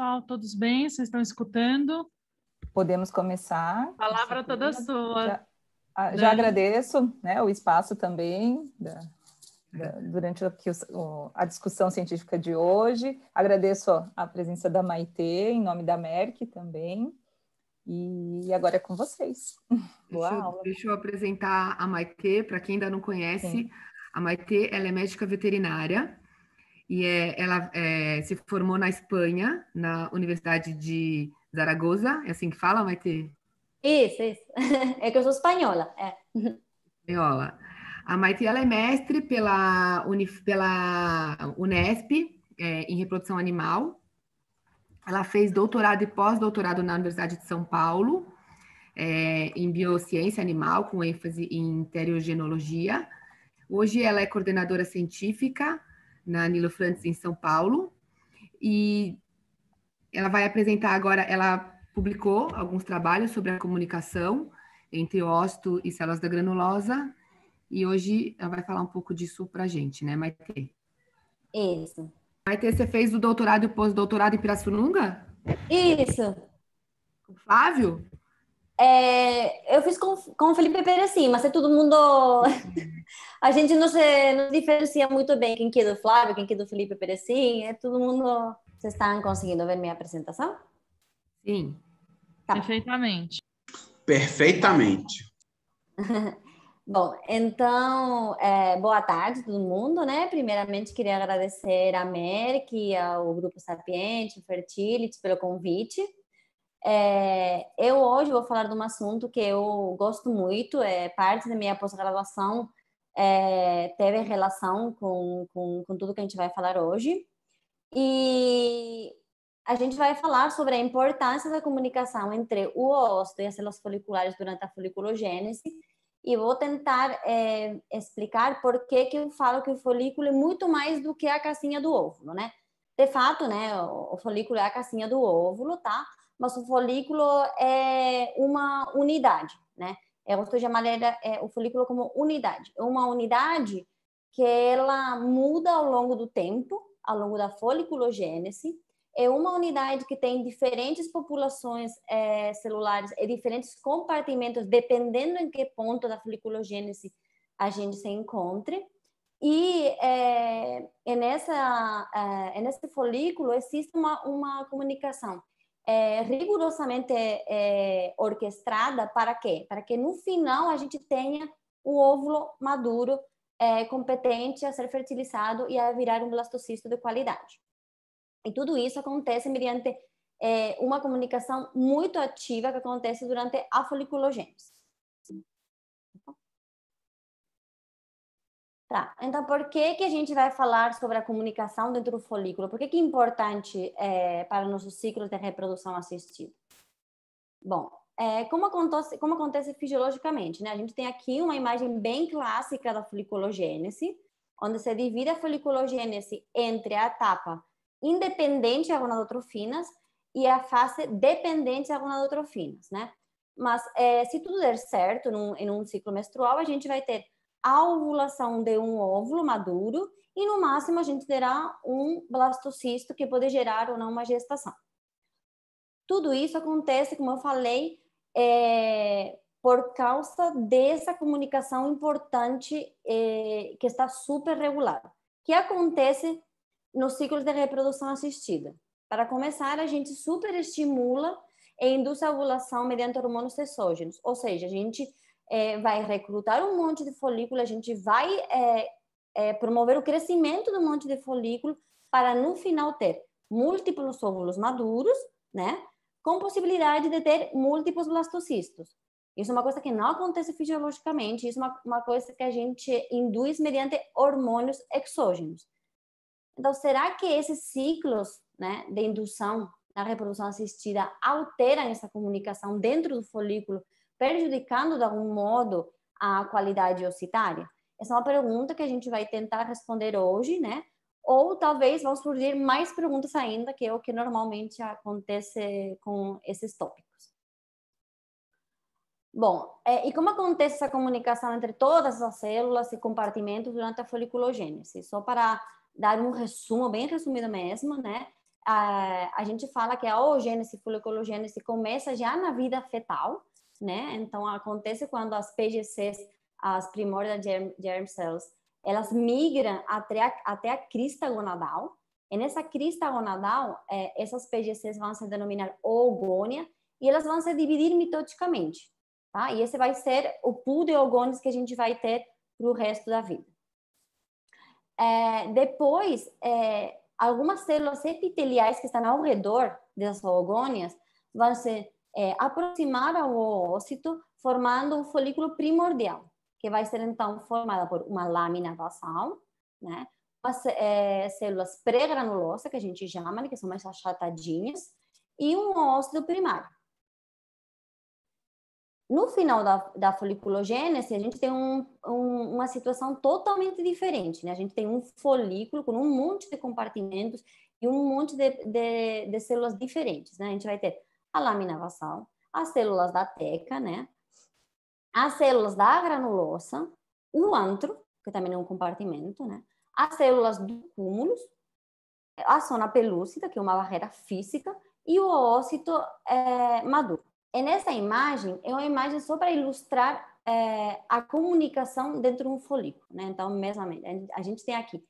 pessoal? Todos bem? Vocês estão escutando? Podemos começar. Palavra toda sua. Já, ah, já agradeço né, o espaço também da, da, durante a, a discussão científica de hoje. Agradeço a presença da Maite, em nome da Merck também. E agora é com vocês. Boa deixa, aula. Deixa eu apresentar a Maite, para quem ainda não conhece. Sim. A Maite ela é médica veterinária, e é, ela é, se formou na Espanha, na Universidade de Zaragoza, é assim que fala, Maite? Isso, isso. É que eu sou espanhola. É. Espanhola. A Maite ela é mestre pela, pela Unesp é, em reprodução animal. Ela fez doutorado e pós-doutorado na Universidade de São Paulo é, em biociência animal, com ênfase em teriogenologia. Hoje ela é coordenadora científica na Nilo Francis, em São Paulo. E ela vai apresentar agora, ela publicou alguns trabalhos sobre a comunicação entre ócito e células da granulosa. E hoje ela vai falar um pouco disso para a gente, né, Maite? Isso. Maite, você fez o doutorado e o pós-doutorado em Pirassununga? Isso. Com o Flávio? É, eu fiz com, com o Felipe sim. mas é todo mundo a gente não se não diferencia muito bem quem que é do Flávio, quem que é do Felipe Perecim, é todo mundo... Vocês estão conseguindo ver minha apresentação? Sim, tá. perfeitamente. Perfeitamente. Bom, então, é, boa tarde todo mundo, né? Primeiramente, queria agradecer a Merck e ao Grupo Sapiente, Fertility, pelo convite. É, eu hoje vou falar de um assunto que eu gosto muito, é parte da minha pós-graduação é, teve relação com, com, com tudo que a gente vai falar hoje. E a gente vai falar sobre a importância da comunicação entre o ósseo e as células foliculares durante a foliculogênese. E vou tentar é, explicar por que, que eu falo que o folículo é muito mais do que a casinha do óvulo, né? De fato, né, o, o folículo é a casinha do óvulo, tá? Mas o folículo é uma unidade, né? É, ortodia malária é, é o folículo como unidade. É uma unidade que ela muda ao longo do tempo, ao longo da foliculogênese. É uma unidade que tem diferentes populações é, celulares e diferentes compartimentos, dependendo em que ponto da foliculogênese a gente se encontre. E é, é nessa, é, é nesse folículo existe uma, uma comunicação é, eh, rigorosamente é, eh, orquestrada para quê? Para que no final a gente tenha o óvulo maduro, é, competente a ser fertilizado e a virar um blastocisto de qualidade. E tudo isso acontece mediante uma comunicação muito ativa que acontece durante a foliculogênese. Então, Tá, então por que, que a gente vai falar sobre a comunicação dentro do folículo? Por que, que é importante é, para nossos ciclos de reprodução assistida? Bom, é, como, acontece, como acontece fisiologicamente, né? A gente tem aqui uma imagem bem clássica da foliculogênese, onde se divide a foliculogênese entre a etapa independente de gonadotrofinas e a fase dependente de gonadotrofinas, né? Mas é, se tudo der certo num, em um ciclo menstrual, a gente vai ter a ovulação de um óvulo maduro e no máximo a gente terá um blastocisto que pode gerar ou não uma gestação. Tudo isso acontece, como eu falei, é, por causa dessa comunicação importante é, que está super regulada, que acontece nos ciclos de reprodução assistida. Para começar, a gente superestimula e induz a ovulação mediante hormônios sexógenos, ou seja, a gente é, vai recrutar um monte de folículo, a gente vai é, é, promover o crescimento do monte de folículo para no final ter múltiplos óvulos maduros, né? Com possibilidade de ter múltiplos blastocistos. Isso é uma coisa que não acontece fisiologicamente, isso é uma, uma coisa que a gente induz mediante hormônios exógenos. Então, será que esses ciclos né, de indução na reprodução assistida alteram essa comunicação dentro do folículo prejudicando de algum modo a qualidade ocitária? Essa é uma pergunta que a gente vai tentar responder hoje, né? Ou talvez vão surgir mais perguntas ainda, que é o que normalmente acontece com esses tópicos. Bom, é, e como acontece essa comunicação entre todas as células e compartimentos durante a foliculogênese? Só para dar um resumo, bem resumido mesmo, né? a gente fala que é a oogênese e foliculogênese começa já na vida fetal, né? Então, acontece quando as PGCs, as primordial germ, germ cells, elas migram até a, até a crista gonadal. E nessa crista gonadal, é, essas PGCs vão se denominar ogônia e elas vão se dividir mitoticamente, tá? E esse vai ser o pool de ogônios que a gente vai ter para o resto da vida. É, depois, é, algumas células epiteliais que estão ao redor dessas ogônias vão se é, aproximar ao oócito, formando o folículo primordial, que vai ser então formada por uma lâmina basal, né? As, é, células pré-granulosas, que a gente chama, né, que são mais achatadinhas, e um óxido primário. No final da, da foliculogênese, a gente tem um, um, uma situação totalmente diferente, né? A gente tem um folículo com um monte de compartimentos e um monte de, de, de células diferentes, né? A gente vai ter a lamina basal, as células da teca, né? As células da granulosa, o antro, que também é um compartimento, né? As células do cúmulo, a zona pelúcida, que é uma barreira física, e o ócito é, maduro. E nessa imagem, é uma imagem só para ilustrar é, a comunicação dentro de um folículo. Né? Então, mesmamente, a gente tem aqui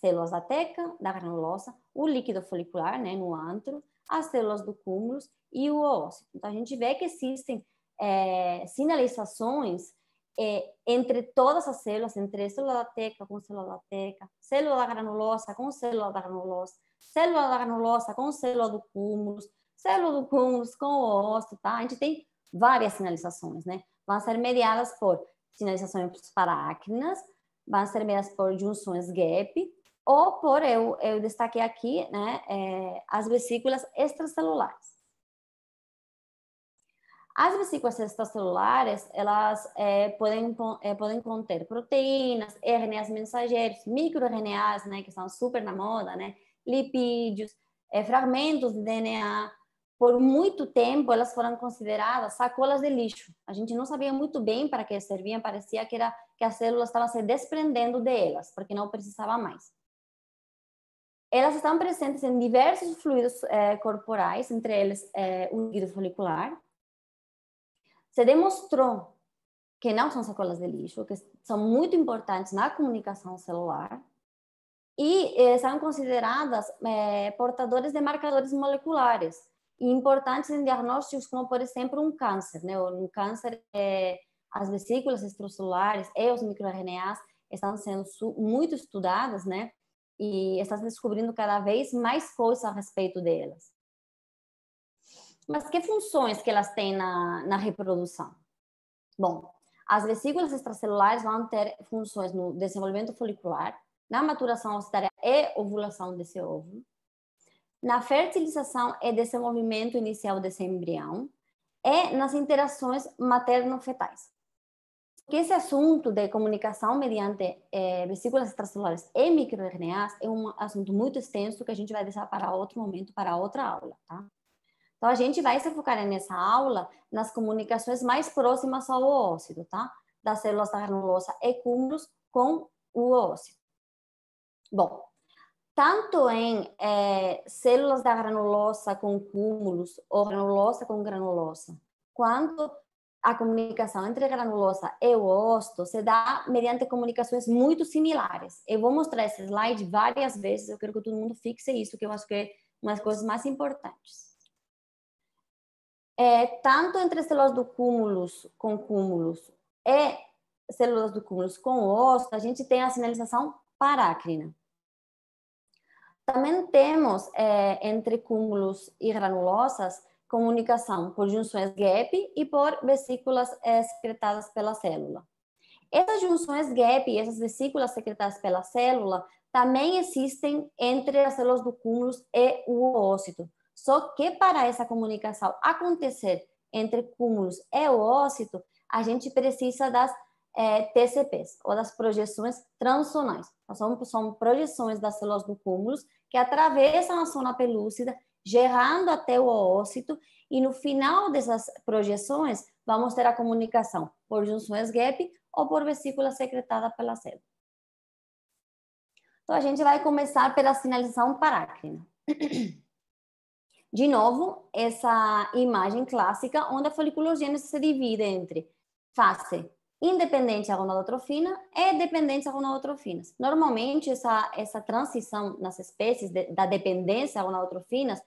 células da teca, da granulosa, o líquido folicular né, no antro, as células do cúmulo e o ósseo. Então, a gente vê que existem é, sinalizações é, entre todas as células, entre célula da teca com célula da teca, célula da granulosa com célula da granulosa, célula da granulosa com célula do cúmulo, célula do cúmulo com o osso, tá? A gente tem várias sinalizações, né? Vão ser mediadas por sinalizações para vão ser mediadas por junções gap, ou por, eu, eu destaquei aqui, né, é, as vesículas extracelulares. As vesículas extracelulares, elas é, podem, é, podem conter proteínas, RNAs mensageiros, microRNAs, né, que são super na moda, né, lipídios, é, fragmentos de DNA. Por muito tempo, elas foram consideradas sacolas de lixo. A gente não sabia muito bem para que serviam, parecia que, era, que as células estavam se desprendendo delas, porque não precisava mais elas estão presentes em diversos fluidos eh, corporais, entre eles eh, o líquido folicular. Se demonstrou que não são sacolas de lixo, que são muito importantes na comunicação celular e eh, são consideradas eh, portadores de marcadores moleculares importantes em diagnósticos como, por exemplo, um câncer, né? Um câncer, as vesículas extracelulares e os microRNAs estão sendo muito estudadas, né? e está se descobrindo cada vez mais coisas a respeito delas. Mas que funções que elas têm na, na reprodução? Bom, as vesículas extracelulares vão ter funções no desenvolvimento folicular, na maturação ocitária e ovulação desse ovo, na fertilização e desenvolvimento inicial desse embrião e nas interações materno-fetais que esse assunto de comunicação mediante eh, vesículas extracelulares e microRNAs é um assunto muito extenso que a gente vai deixar para outro momento, para outra aula, tá? Então, a gente vai se focar nessa aula nas comunicações mais próximas ao óxido, tá? Das células da granulosa e cúmulos com o óxido. Bom, tanto em eh, células da granulosa com cúmulos ou granulosa com granulosa, quanto a comunicação entre granulosa e o ócito se dá mediante comunicações muito similares. Eu vou mostrar esse slide várias vezes, eu quero que todo mundo fixe isso, que eu acho que é uma das coisas mais importantes. É, tanto entre células do cúmulos com cúmulos e células do cúmulos com ócito, a gente tem a sinalização parácrina. Também temos, é, entre cúmulos e granulosas, comunicação por junções gap e por vesículas eh, secretadas pela célula. Essas junções gap e essas vesículas secretadas pela célula também existem entre as células do cúmulo e o oócito. Só que para essa comunicação acontecer entre cúmulos e oócito, a gente precisa das é, eh, TCPs, ou das projeções transonais. Então, são, são projeções das células do cúmulo que atravessam a zona pelúcida gerando até o oócito, e no final dessas projeções, vamos ter a comunicação por junções gap ou por vesícula secretada pela célula. Então, a gente vai começar pela sinalização parácrina. De novo, essa imagem clássica onde a foliculogênese se divide entre fase independente à gonadotrofina e dependente à gonadotrofinas. Normalmente, essa, essa transição nas espécies de, da dependência à gonadotrofinas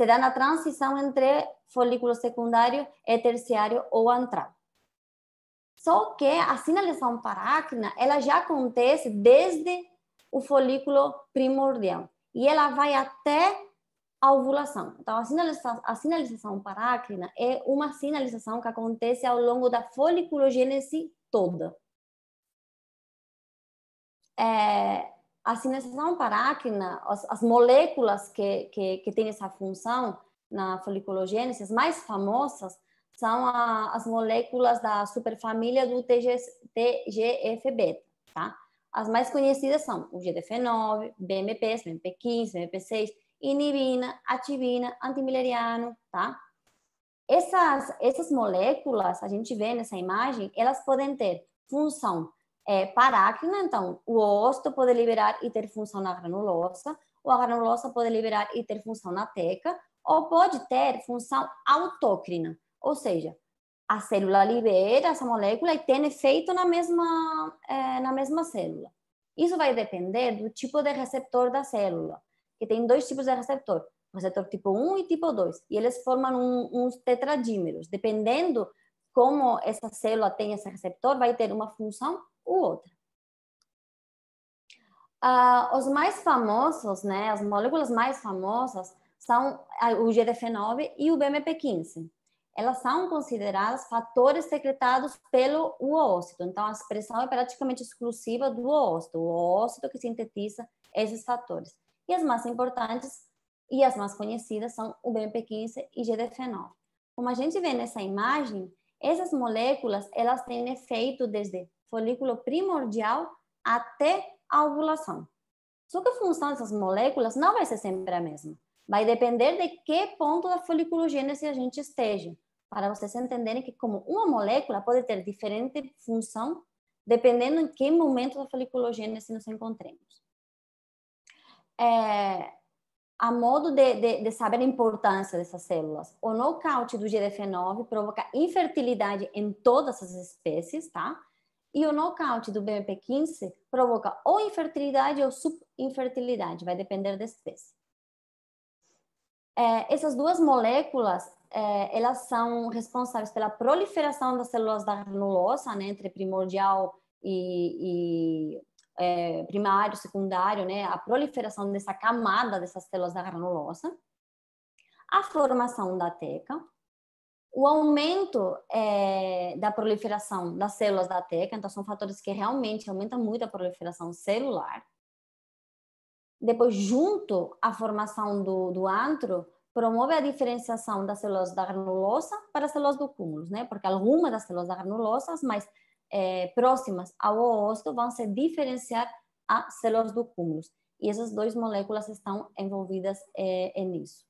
se dá na transição entre folículo secundário e terciário ou antral. Só que a sinalização parácrina, ela já acontece desde o folículo primordial e ela vai até a ovulação. Então, a sinalização, a sinalização parácrina é uma sinalização que acontece ao longo da foliculogênese toda. É, a sinalização parácrina, as, as moléculas que, que, que têm essa função na foliculogênese, as mais famosas, são a, as moléculas da superfamília do TG, TGF-beta, tá? As mais conhecidas são o GDF9, BMPs, BMP15, BMP6, inibina, ativina, antimileriano, tá? Essas, essas moléculas, a gente vê nessa imagem, elas podem ter função é, parácrina, né? então, o ócido pode liberar e ter função na granulosa, ou a granulosa pode liberar e ter função na teca, ou pode ter função autócrina, ou seja, a célula libera essa molécula e tem efeito na mesma, é, na mesma célula. Isso vai depender do tipo de receptor da célula, que tem dois tipos de receptor, receptor tipo 1 e tipo 2, e eles formam um, uns tetradímeros. Dependendo como essa célula tem esse receptor, vai ter uma função o outro. Uh, os mais famosos, né, as moléculas mais famosas são o GDF9 e o BMP15. Elas são consideradas fatores secretados pelo oócito. Então, a expressão é praticamente exclusiva do oócito, o oócito que sintetiza esses fatores. E as mais importantes e as mais conhecidas são o BMP15 e GDF9. Como a gente vê nessa imagem, essas moléculas, elas têm efeito desde folículo primordial até a ovulação. Só que a função dessas moléculas não vai ser sempre a mesma. Vai depender de que ponto da foliculogênese a gente esteja, para vocês entenderem que como uma molécula pode ter diferente função dependendo em que momento da foliculogênese nos encontremos. É, a modo de, de, de, saber a importância dessas células, o nocaute do GDF9 provoca infertilidade em todas as espécies, tá? E o nocaute do BMP15 provoca ou infertilidade ou subinfertilidade, vai depender da espécie. É, essas duas moléculas, é, elas são responsáveis pela proliferação das células da granulosa, né, entre primordial e, e é, primário, secundário, né, a proliferação dessa camada dessas células da granulosa, a formação da teca, o aumento é, da proliferação das células da teca, então são fatores que realmente aumentam muito a proliferação celular. Depois, junto à formação do, do antro, promove a diferenciação das células da granulosa para as células do cúmulo, né? Porque algumas das células da granulosas mais é, eh, próximas ao oosto vão se diferenciar a células do cúmulo. E essas duas moléculas estão envolvidas é, eh, nisso.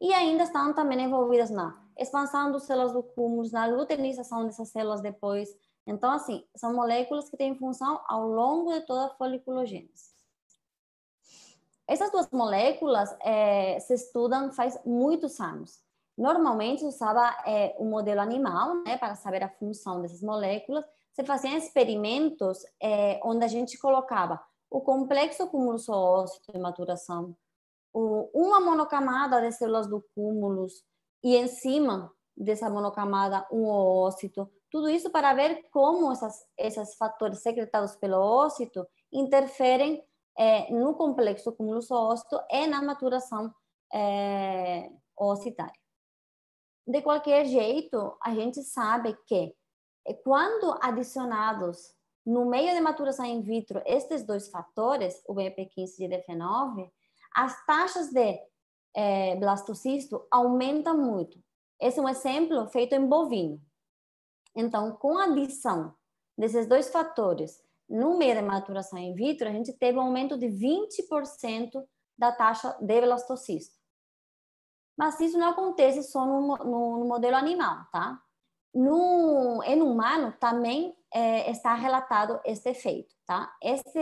E ainda estão também envolvidas na expansão dos células do cúmulo, na luteinização dessas células depois. Então, assim, são moléculas que têm função ao longo de toda a foliculogênese. Essas duas moléculas é, se estudam faz muitos anos. Normalmente se usava é, o um modelo animal, né, para saber a função dessas moléculas. Se faziam experimentos é, onde a gente colocava o complexo cúmulo ósseo de maturação, o, uma monocamada de células do cúmulo, e em cima dessa monocamada um oócito. Tudo isso para ver como essas, esses fatores secretados pelo oócito interferem é, no complexo cúmulo oócito e na maturação é, oocitária. De qualquer jeito, a gente sabe que eh, quando adicionados no meio de maturação in vitro estes dois fatores, o BP15 e o DF9, as taxas de é, blastocisto aumenta muito. Esse é um exemplo feito em bovino. Então, com a adição desses dois fatores, no meio de maturação in vitro, a gente teve um aumento de 20% da taxa de blastocisto. Mas isso não acontece só no, no, no modelo animal, tá? No, em humano também é, está relatado esse efeito, tá? Esse,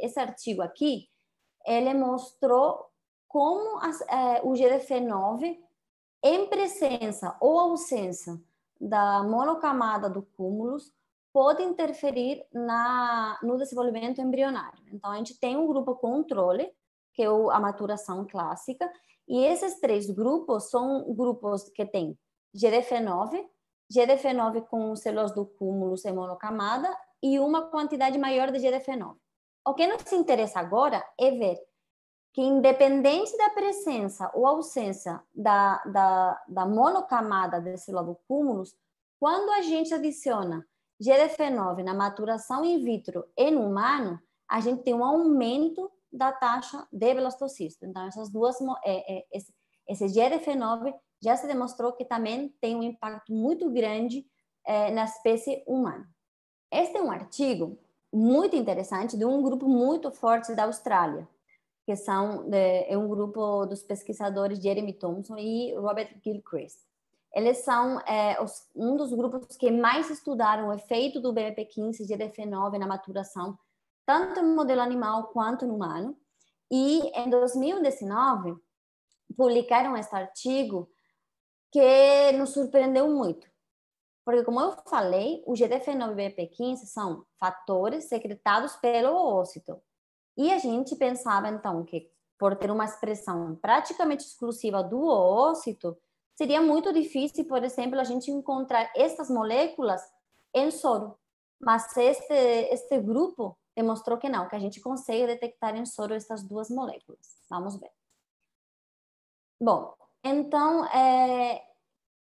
esse artigo aqui, ele mostrou como as, é, o GDF9, em presença ou ausência da monocamada do cúmulus, pode interferir na, no desenvolvimento embrionário. Então, a gente tem um grupo controle, que é a maturação clássica, e esses três grupos são grupos que têm GDF9, GDF9 com células do cúmulus em monocamada e uma quantidade maior de GDF9. O que nos interessa agora é ver que independente da presença ou ausência da, da, da monocamada desse célula cúmulos, quando a gente adiciona GDF9 na maturação in vitro em humano, a gente tem um aumento da taxa de blastocisto. Então, essas duas, é, é, esse, esse GDF9 já se demonstrou que também tem um impacto muito grande é, na espécie humana. Este é um artigo muito interessante de um grupo muito forte da Austrália, que são de, né, é um grupo dos pesquisadores Jeremy Thompson e Robert Gilchrist. Eles são é, os, um dos grupos que mais estudaram o efeito do BMP15 e GDF9 na maturação, tanto no modelo animal quanto no humano. E em 2019, publicaram este artigo que nos surpreendeu muito. Porque, como eu falei, o GDF9 e o BMP15 são fatores secretados pelo ócito, e a gente pensava, então, que por ter uma expressão praticamente exclusiva do oócito, seria muito difícil, por exemplo, a gente encontrar essas moléculas em soro. Mas este, este grupo demonstrou que não, que a gente consegue detectar em soro essas duas moléculas. Vamos ver. Bom, então, é,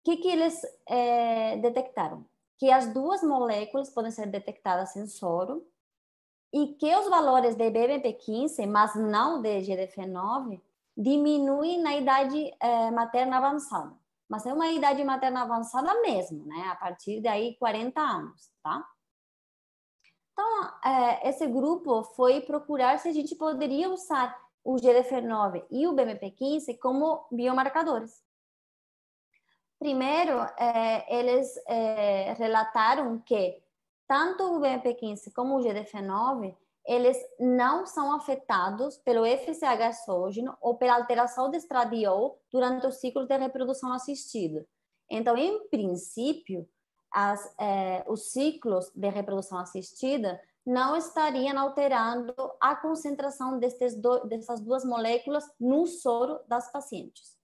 que, que eles é, detectaram? Que as duas moléculas podem ser detectadas em soro e que os valores de BMP15, mas não de GDF9, diminuem na idade eh, materna avançada. Mas é uma idade materna avançada mesmo, né? A partir daí, 40 anos, tá? Então, eh, esse grupo foi procurar se a gente poderia usar o GDF9 e o BMP15 como biomarcadores. Primeiro, eh, eles relataram que tanto o BMP15 como o GDF9, eles não são afetados pelo FCH exógeno ou pela alteração de estradiol durante o ciclo de reprodução assistida. Então, em princípio, as, é, os ciclos de reprodução assistida não estariam alterando a concentração destes do, dessas duas moléculas no soro das pacientes.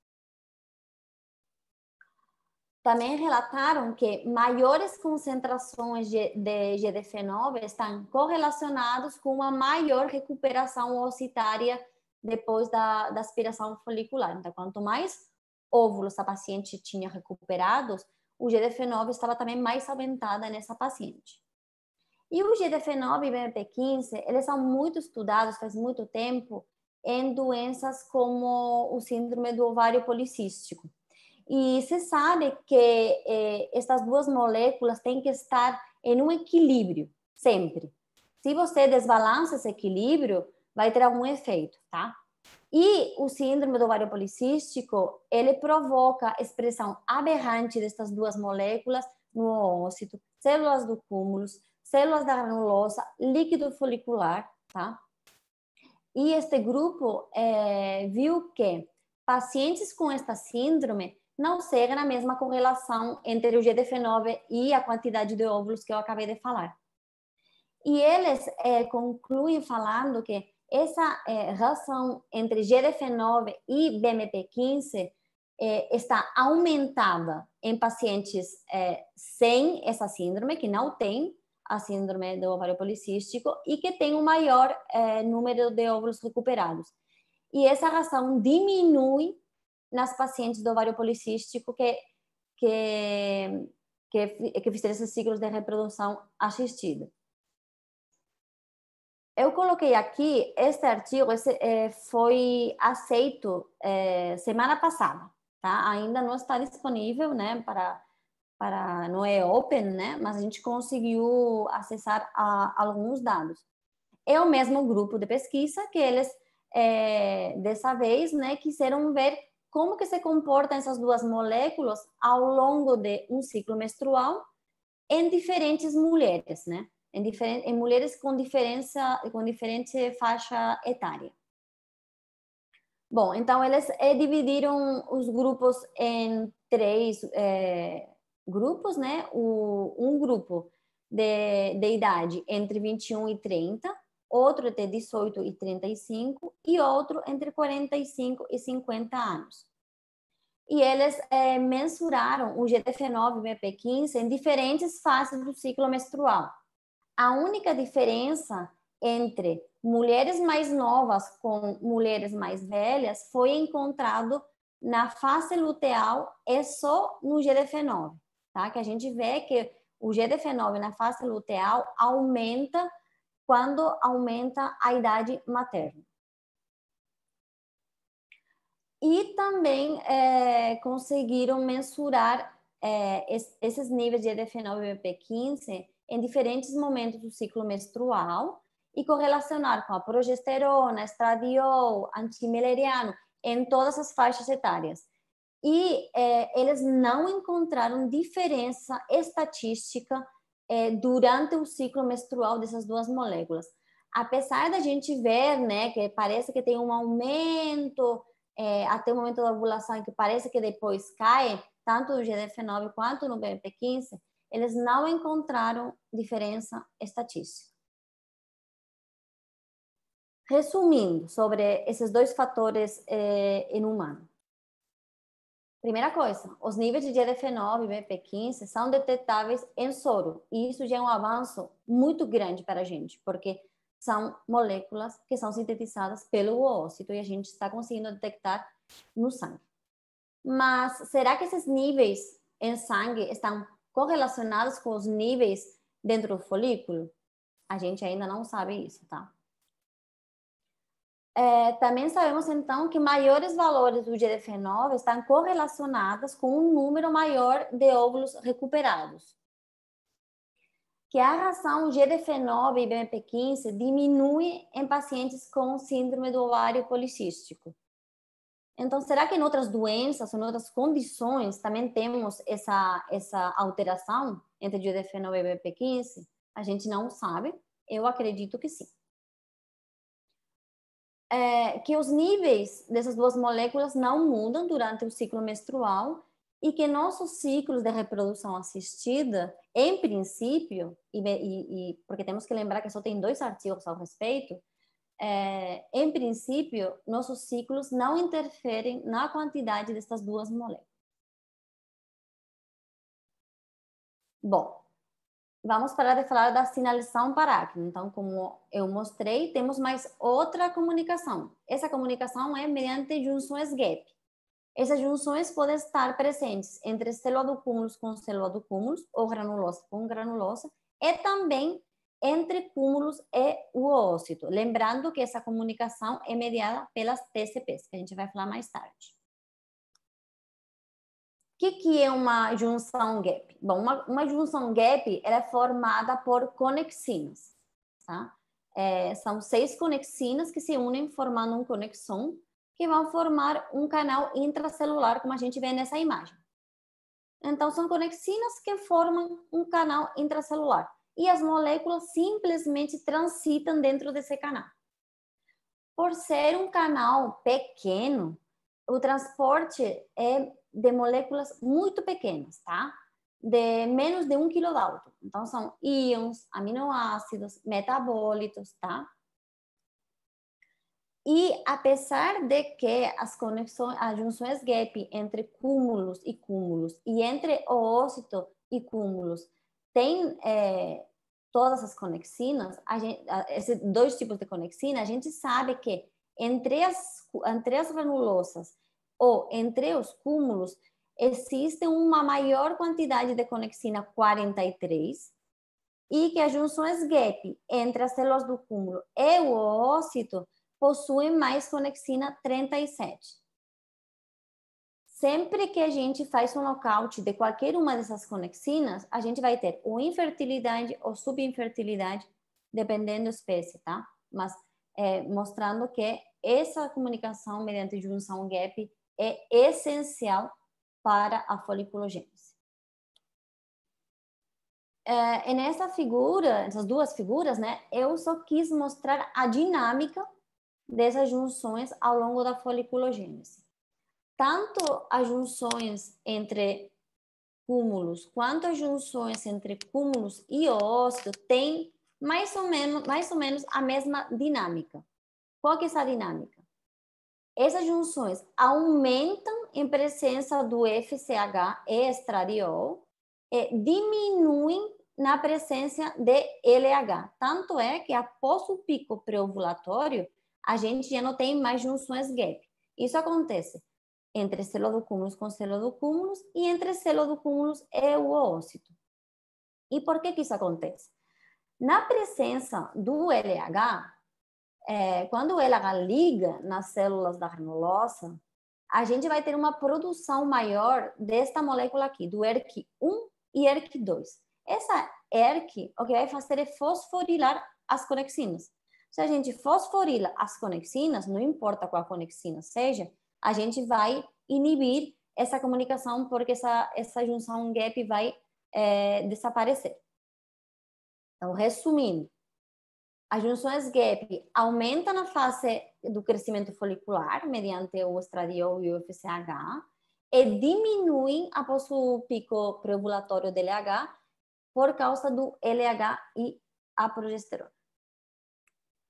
Também relataram que maiores concentrações de, GDF9 estão correlacionados com uma maior recuperação ossitária depois da, da aspiração folicular. Então, quanto mais óvulos a paciente tinha recuperados, o GDF9 estava também mais aumentada nessa paciente. E o GDF9 e o BMP15, eles são muito estudados faz muito tempo em doenças como o síndrome do ovário policístico. E se sabe que eh, estas duas moléculas têm que estar em um equilíbrio, sempre. Se você desbalança esse equilíbrio, vai ter algum efeito, tá? E o síndrome do ovário policístico, ele provoca expressão aberrante destas duas moléculas no oócito, células do cúmulus, células da granulosa, líquido folicular, tá? E este grupo é, viu que pacientes com esta síndrome não segue na mesma correlação entre o GDF9 e a quantidade de óvulos que eu acabei de falar. E eles é, concluem falando que essa é, relação entre GDF9 e BMP15 é, eh, está aumentada em pacientes sem essa síndrome, que não tem a síndrome do ovário policístico e que tem um maior número de óvulos recuperados. E essa relação diminui nas pacientes do ovário policístico que, que, que, que fizeram esses ciclos de reprodução assistida. Eu coloquei aqui este artigo, esse, eh, foi aceito eh, semana passada, tá? Ainda não está disponível, né? Para, para não é open, né? Mas a gente conseguiu acessar a, alguns dados. É o mesmo grupo de pesquisa que eles eh, dessa vez, né? Quiseram ver como que se comportam essas duas moléculas ao longo de um ciclo menstrual em diferentes mulheres, né? Em, diferente, em mulheres com diferença, com diferente faixa etária. Bom, então eles eh, dividiram os grupos em três é, grupos, né? O, um grupo de, de idade entre 21 e 30, outro entre 18 e 35 e outro entre 45 e 50 anos. E eles é, mensuraram o GDF9 e o BP15 em diferentes fases do ciclo menstrual. A única diferença entre mulheres mais novas com mulheres mais velhas foi encontrado na fase luteal e só no GDF9, tá? Que a gente vê que o GDF9 na fase luteal aumenta quando aumenta a idade materna. E também é, conseguiram mensurar é, esses níveis de EDF9 e BP15 em diferentes momentos do ciclo menstrual e correlacionar com a progesterona, estradiol, antimileriano, em todas as faixas etárias. E é, eles não encontraram diferença estatística é, durante o ciclo menstrual dessas duas moléculas. Apesar da gente ver, né, que parece que tem um aumento é, até o momento da ovulação, que parece que depois cai, tanto no GDF9 quanto no BMP15, eles não encontraram diferença estatística. Resumindo sobre esses dois fatores é, em humano, Primeira coisa, os níveis de GDF9 e BP15 são detectáveis em soro, e isso já é um avanço muito grande para a gente, porque são moléculas que são sintetizadas pelo oócito e a gente está conseguindo detectar no sangue. Mas será que esses níveis em sangue estão correlacionados com os níveis dentro do folículo? A gente ainda não sabe isso, tá? É, também sabemos, então, que maiores valores do GDF9 estão correlacionados com um número maior de óvulos recuperados. Que a ração GDF9 e BMP15 diminui em pacientes com síndrome do ovário policístico. Então, será que em outras doenças, em outras condições, também temos essa, essa alteração entre GDF9 e BMP15? A gente não sabe. Eu acredito que sim é, que os níveis dessas duas moléculas não mudam durante o ciclo menstrual e que nossos ciclos de reprodução assistida, em princípio, e, e, e porque temos que lembrar que só tem dois artigos ao respeito, é, em princípio, nossos ciclos não interferem na quantidade dessas duas moléculas. Bom, Vamos parar de falar da sinalização para Então, como eu mostrei, temos mais outra comunicação. Essa comunicação é mediante junções gap. Essas junções podem estar presentes entre célula do cúmulo com célula do cúmulo, ou granulosa com granulosa, e também entre cúmulos e o ócito. Lembrando que essa comunicação é mediada pelas TCPs, que a gente vai falar mais tarde que, que é uma junção gap? Bom, uma, uma junção gap ela é formada por conexinas. Tá? É, são seis conexinas que se unem formando um conexão que vão formar um canal intracelular, como a gente vê nessa imagem. Então, são conexinas que formam um canal intracelular e as moléculas simplesmente transitam dentro desse canal. Por ser um canal pequeno, o transporte é de moléculas muito pequenas, tá? De menos de um quilo alto. Então, são íons, aminoácidos, metabólitos, tá? E apesar de que as conexões, as junções gap entre cúmulos e cúmulos e entre oócito e cúmulos tem é, todas as conexinas, gente, esses dois tipos de conexina, a gente sabe que entre as, entre as granulosas ou entre os cúmulos existe uma maior quantidade de conexina 43 e que as junções gap entre as células do cúmulo e o oócito possuem mais conexina 37. Sempre que a gente faz um nocaute de qualquer uma dessas conexinas, a gente vai ter ou infertilidade ou subinfertilidade, dependendo da espécie, tá? Mas é, mostrando que essa comunicação mediante junção gap é essencial para a foliculogênese. É, e nessa figura, essas duas figuras, né, eu só quis mostrar a dinâmica dessas junções ao longo da foliculogênese. Tanto as junções entre cúmulos quanto as junções entre cúmulos e ósseo têm mais ou menos, mais ou menos a mesma dinâmica. Qual que é essa dinâmica? Essas junções aumentam em presença do FCH e estradiol e diminuem na presença de LH. Tanto é que após o pico preovulatório, a gente já não tem mais junções gap. Isso acontece entre celodocúmulos com celodocúmulos e entre celodocúmulos e o oócito. E por que, que isso acontece? Na presença do LH, é, quando ela liga nas células da granulosa, a gente vai ter uma produção maior desta molécula aqui, do ERK1 e ERK2. Essa ERK, o que vai fazer é fosforilar as conexinas. Se a gente fosforila as conexinas, não importa qual conexina seja, a gente vai inibir essa comunicação porque essa, essa junção gap vai é, desaparecer. Então, resumindo, as junções GAP aumentam na fase do crescimento folicular mediante o estradiol e o FSH e diminuem após o pico preovulatório do LH por causa do LH e a progesterona.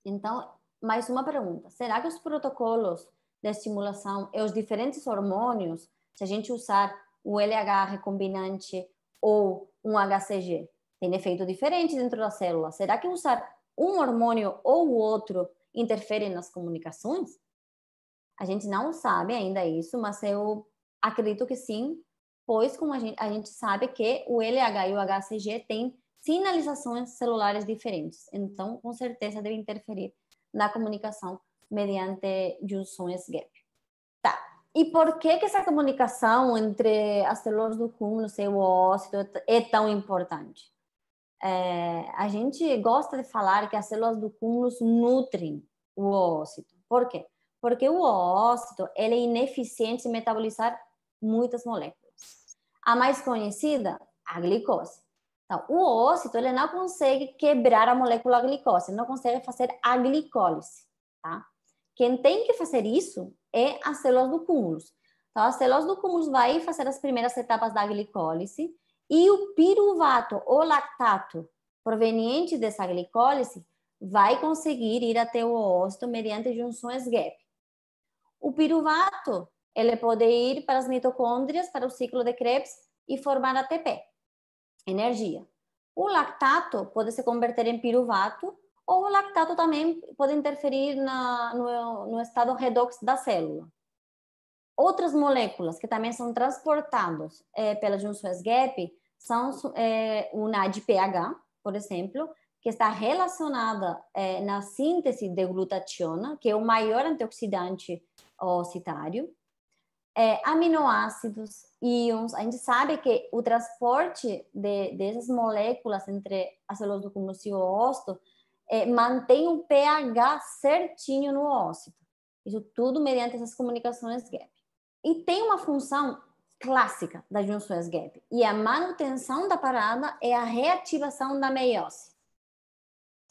Então, mais uma pergunta. Será que os protocolos de estimulação e os diferentes hormônios, se a gente usar o LH recombinante ou um HCG, tem efeito diferente dentro da célula? Será que usar um hormônio ou outro interferem nas comunicações? A gente não sabe ainda isso, mas eu acredito que sim, pois como a gente, a gente sabe que o LH e o HCG têm sinalizações celulares diferentes. Então, com certeza deve interferir na comunicação mediante junções gap. Tá. E por que que essa comunicação entre as células do cúmulo e o óxido é tão importante? É, a gente gosta de falar que as células do cúmulo nutrem o ócito. Por quê? Porque o ócito ele é ineficiente em metabolizar muitas moléculas. A mais conhecida, a glicose. Então, o ócito ele não consegue quebrar a molécula glicose, Ele não consegue fazer a glicólise, tá? Quem tem que fazer isso é as células do cúmulo. Então, as células do cúmulo vai fazer as primeiras etapas da glicólise, e o piruvato ou lactato proveniente dessa glicólise vai conseguir ir até o ócito mediante junções gap. O piruvato, ele pode ir para as mitocôndrias, para o ciclo de Krebs e formar ATP, energia. O lactato pode se converter em piruvato ou o lactato também pode interferir na, no, no estado redox da célula. Outras moléculas que também são transportadas é, pelas junções GAP são é, uma de pH, por exemplo, que está relacionada é, na síntese de glutationa, que é o maior antioxidante ocitário, é, aminoácidos, íons. A gente sabe que o transporte de, dessas moléculas entre a celulose do cúmulo e o ócito é, mantém um pH certinho no ócito. Isso tudo mediante essas comunicações GAP. E tem uma função clássica das junções gap. E a manutenção da parada é a reativação da meiose.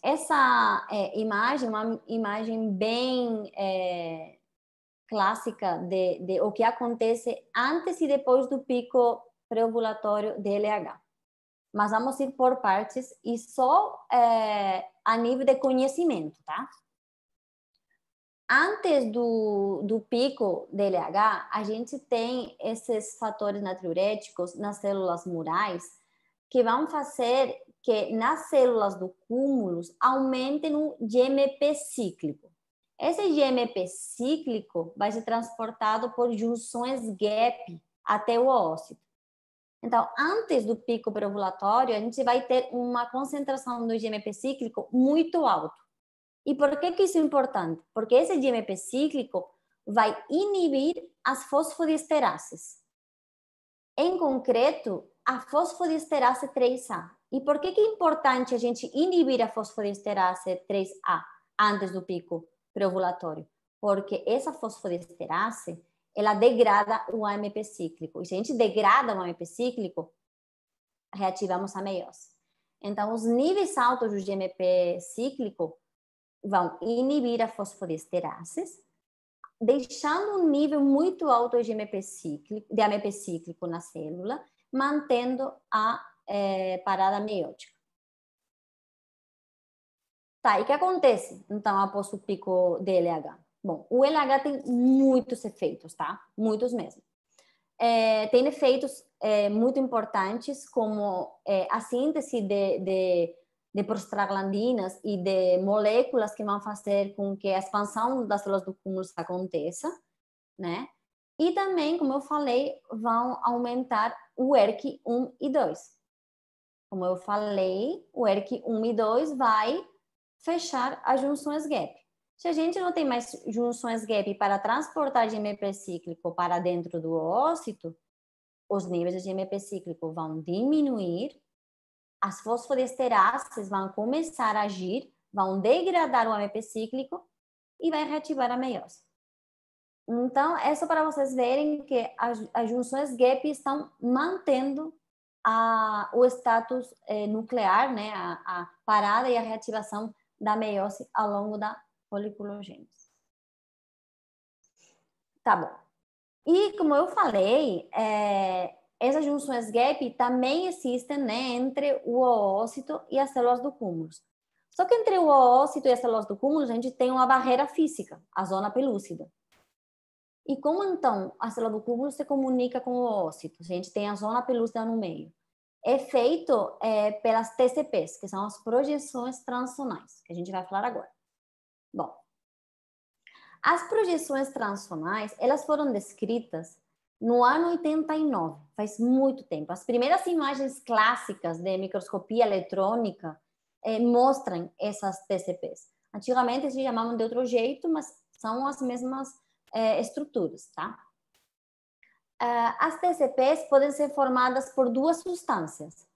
Essa é, imagem, uma imagem bem é, clássica de, de, o que acontece antes e depois do pico pré-ovulatório de LH. Mas vamos ir por partes e só é, a nível de conhecimento, tá? Antes do, do pico DLH, a gente tem esses fatores natriuréticos nas células murais que vão fazer que nas células do cúmulos aumentem o GMP cíclico. Esse GMP cíclico vai ser transportado por junções gap até o ócito. Então, antes do pico preovulatório, a gente vai ter uma concentração do GMP cíclico muito alto. E por que, que isso é importante? Porque esse GMP cíclico vai inibir as fosfodiesterases. Em concreto, a fosfodiesterase 3A. E por que, que é importante a gente inibir a fosfodiesterase 3A antes do pico preovulatório? Porque essa fosfodiesterase, ela degrada o AMP cíclico. E se a gente degrada o AMP cíclico, reativamos a meiose. Então, os níveis altos do GMP cíclico vão inibir a fosfodiesterase, deixando um nível muito alto de AMP cíclico, de AMP cíclico na célula, mantendo a é, parada meiótica. Tá, e o que acontece, então, após o pico de LH? Bom, o LH tem muitos efeitos, tá? Muitos mesmo. É, tem efeitos é, muito importantes, como é, a síntese de, de de prostaglandinas e de moléculas que vão fazer com que a expansão das células do cúmulo aconteça, né? E também, como eu falei, vão aumentar o ERK1 e 2. Como eu falei, o ERK1 e 2 vai fechar as junções gap. Se a gente não tem mais junções gap para transportar GMP cíclico para dentro do ócito, os níveis de GMP cíclico vão diminuir as fosfodiesterases vão começar a agir, vão degradar o AMP cíclico e vai reativar a meiose. Então, é só para vocês verem que as, as junções GAP estão mantendo a, o status eh, nuclear, né, a, a, parada e a reativação da meiose ao longo da foliculogênese. Tá bom. E como eu falei, é, essas junções gap também existem né, entre o oócito e as células do cúmulo. Só que entre o oócito e as células do cúmulo, a gente tem uma barreira física, a zona pelúcida. E como então a célula do cúmulo se comunica com o oócito? A gente tem a zona pelúcida no meio. É feito é, pelas TCPs, que são as projeções transonais, que a gente vai falar agora. Bom, as projeções transonais, elas foram descritas no ano 89, faz muito tempo. As primeiras imagens clássicas de microscopia eletrônica eh, mostram essas TCPs. Antigamente se chamavam de outro jeito, mas são as mesmas eh, estruturas, tá? Uh, as TCPs podem ser formadas por duas substâncias.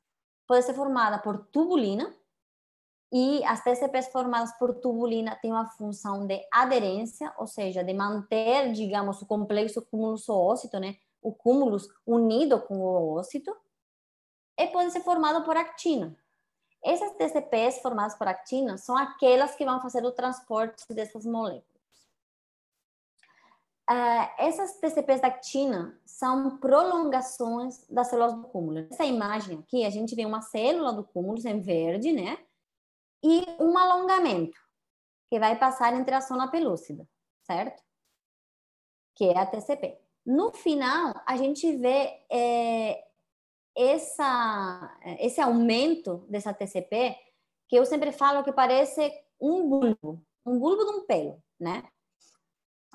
Pode ser formada por tubulina, e as TCPs formadas por tubulina têm uma função de aderência, ou seja, de manter, digamos, o complexo cúmulos ócito, né? O cúmulos unido com o ócito. E pode ser formado por actina. Essas TCPs formadas por actina são aquelas que vão fazer o transporte dessas moléculas. Uh, essas TCPs da actina são prolongações das células do cúmulo. Essa imagem aqui, a gente vê uma célula do cúmulo em verde, né? e um alongamento, que vai passar entre a zona pelúcida, certo? Que é a TCP. No final, a gente vê é, essa, esse aumento dessa TCP, que eu sempre falo que parece um bulbo, um bulbo de um pelo, né?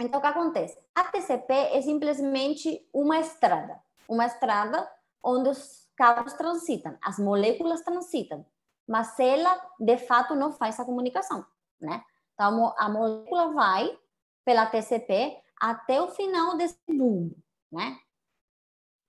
Então, o que acontece? A TCP é simplesmente uma estrada, uma estrada onde os carros transitam, as moléculas transitam mas ela, de fato, não faz a comunicação, né? Então, a molécula vai pela TCP até o final desse bulbo, né?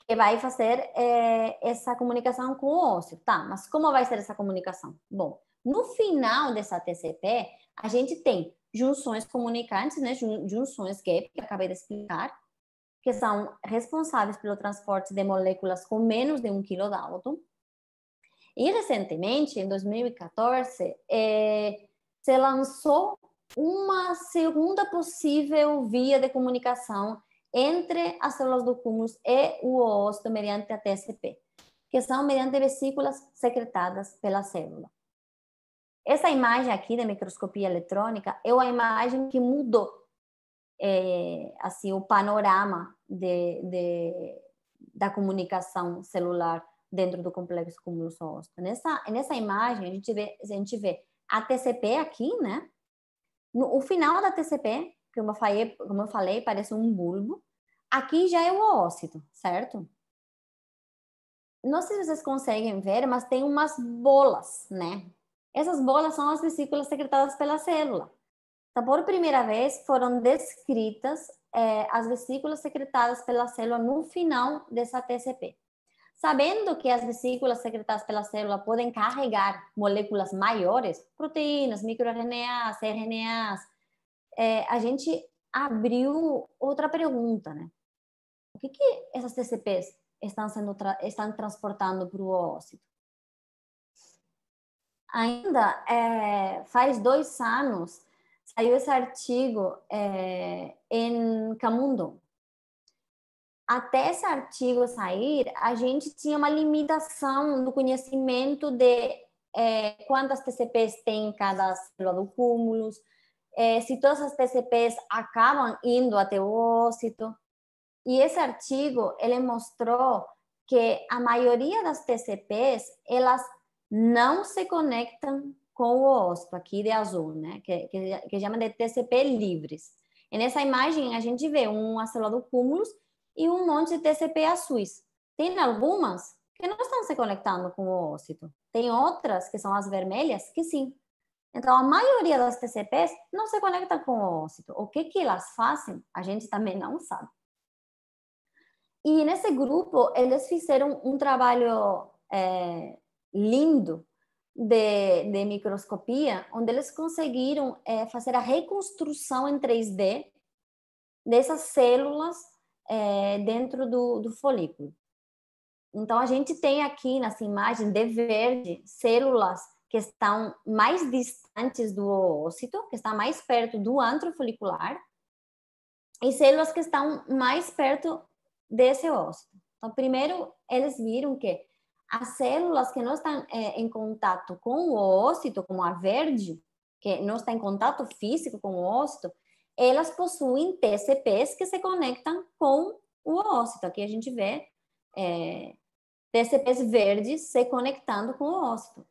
Que vai fazer é, essa comunicação com o ósseo. Tá, mas como vai ser essa comunicação? Bom, no final dessa TCP, a gente tem junções comunicantes, né? Junções gap, que acabei de explicar, que são responsáveis pelo transporte de moléculas com menos de um quilo Dalton. E recentemente, em 2014, eh, é, se lançou uma segunda possível via de comunicação entre as células do cúmulo e o oosto mediante a TSP, que são mediante vesículas secretadas pela célula. Essa imagem aqui da microscopia eletrônica é uma imagem que mudou é, assim o panorama de, de, da comunicação celular dentro do complexo cúmulo sol ósseo Nessa, nessa imagem, a gente, vê, a gente vê a TCP aqui, né? No, o final da TCP, que como eu falei, como eu falei parece um bulbo, aqui já é o oócito, certo? Não sei se vocês conseguem ver, mas tem umas bolas, né? Essas bolas são as vesículas secretadas pela célula. Então, por primeira vez, foram descritas eh, as vesículas secretadas pela célula no final dessa TCP. Sabendo que as vesículas secretadas pela célula podem carregar moléculas maiores, proteínas, microRNAs, RNAs, é, a gente abriu outra pergunta, né? O que, que essas TCPs estão, sendo tra estão transportando para o ócito? Ainda é, faz dois anos saiu esse artigo é, em Camundo, até esse artigo sair, a gente tinha uma limitação no conhecimento de é, quantas TCPs tem cada célula do cúmulos, é, se todas as TCPs acabam indo até o ócito. E esse artigo, ele mostrou que a maioria das TCPs, elas não se conectam com o ócito, aqui de azul, né? que, que, que chama de TCP livres. E nessa imagem, a gente vê uma célula do cúmulos e um monte de TCP azuis. Tem algumas que não estão se conectando com o ócito. Tem outras, que são as vermelhas, que sim. Então, a maioria das TCPs não se conecta com o ócito. O que, que elas fazem, a gente também não sabe. E nesse grupo, eles fizeram um trabalho é, lindo de, de, microscopia, onde eles conseguiram é, fazer a reconstrução em 3D dessas células é, dentro do, do folículo. Então, a gente tem aqui nessa imagem de verde células que estão mais distantes do oócito, que está mais perto do antro folicular, e células que estão mais perto desse oócito. Então, primeiro, eles viram que as células que não estão é, em contato com o oócito, como a verde, que não está em contato físico com o oócito, elas possuem TCPs que se conectam com o ósseo. Então, aqui a gente vê é, TCPs verdes se conectando com o ósseo.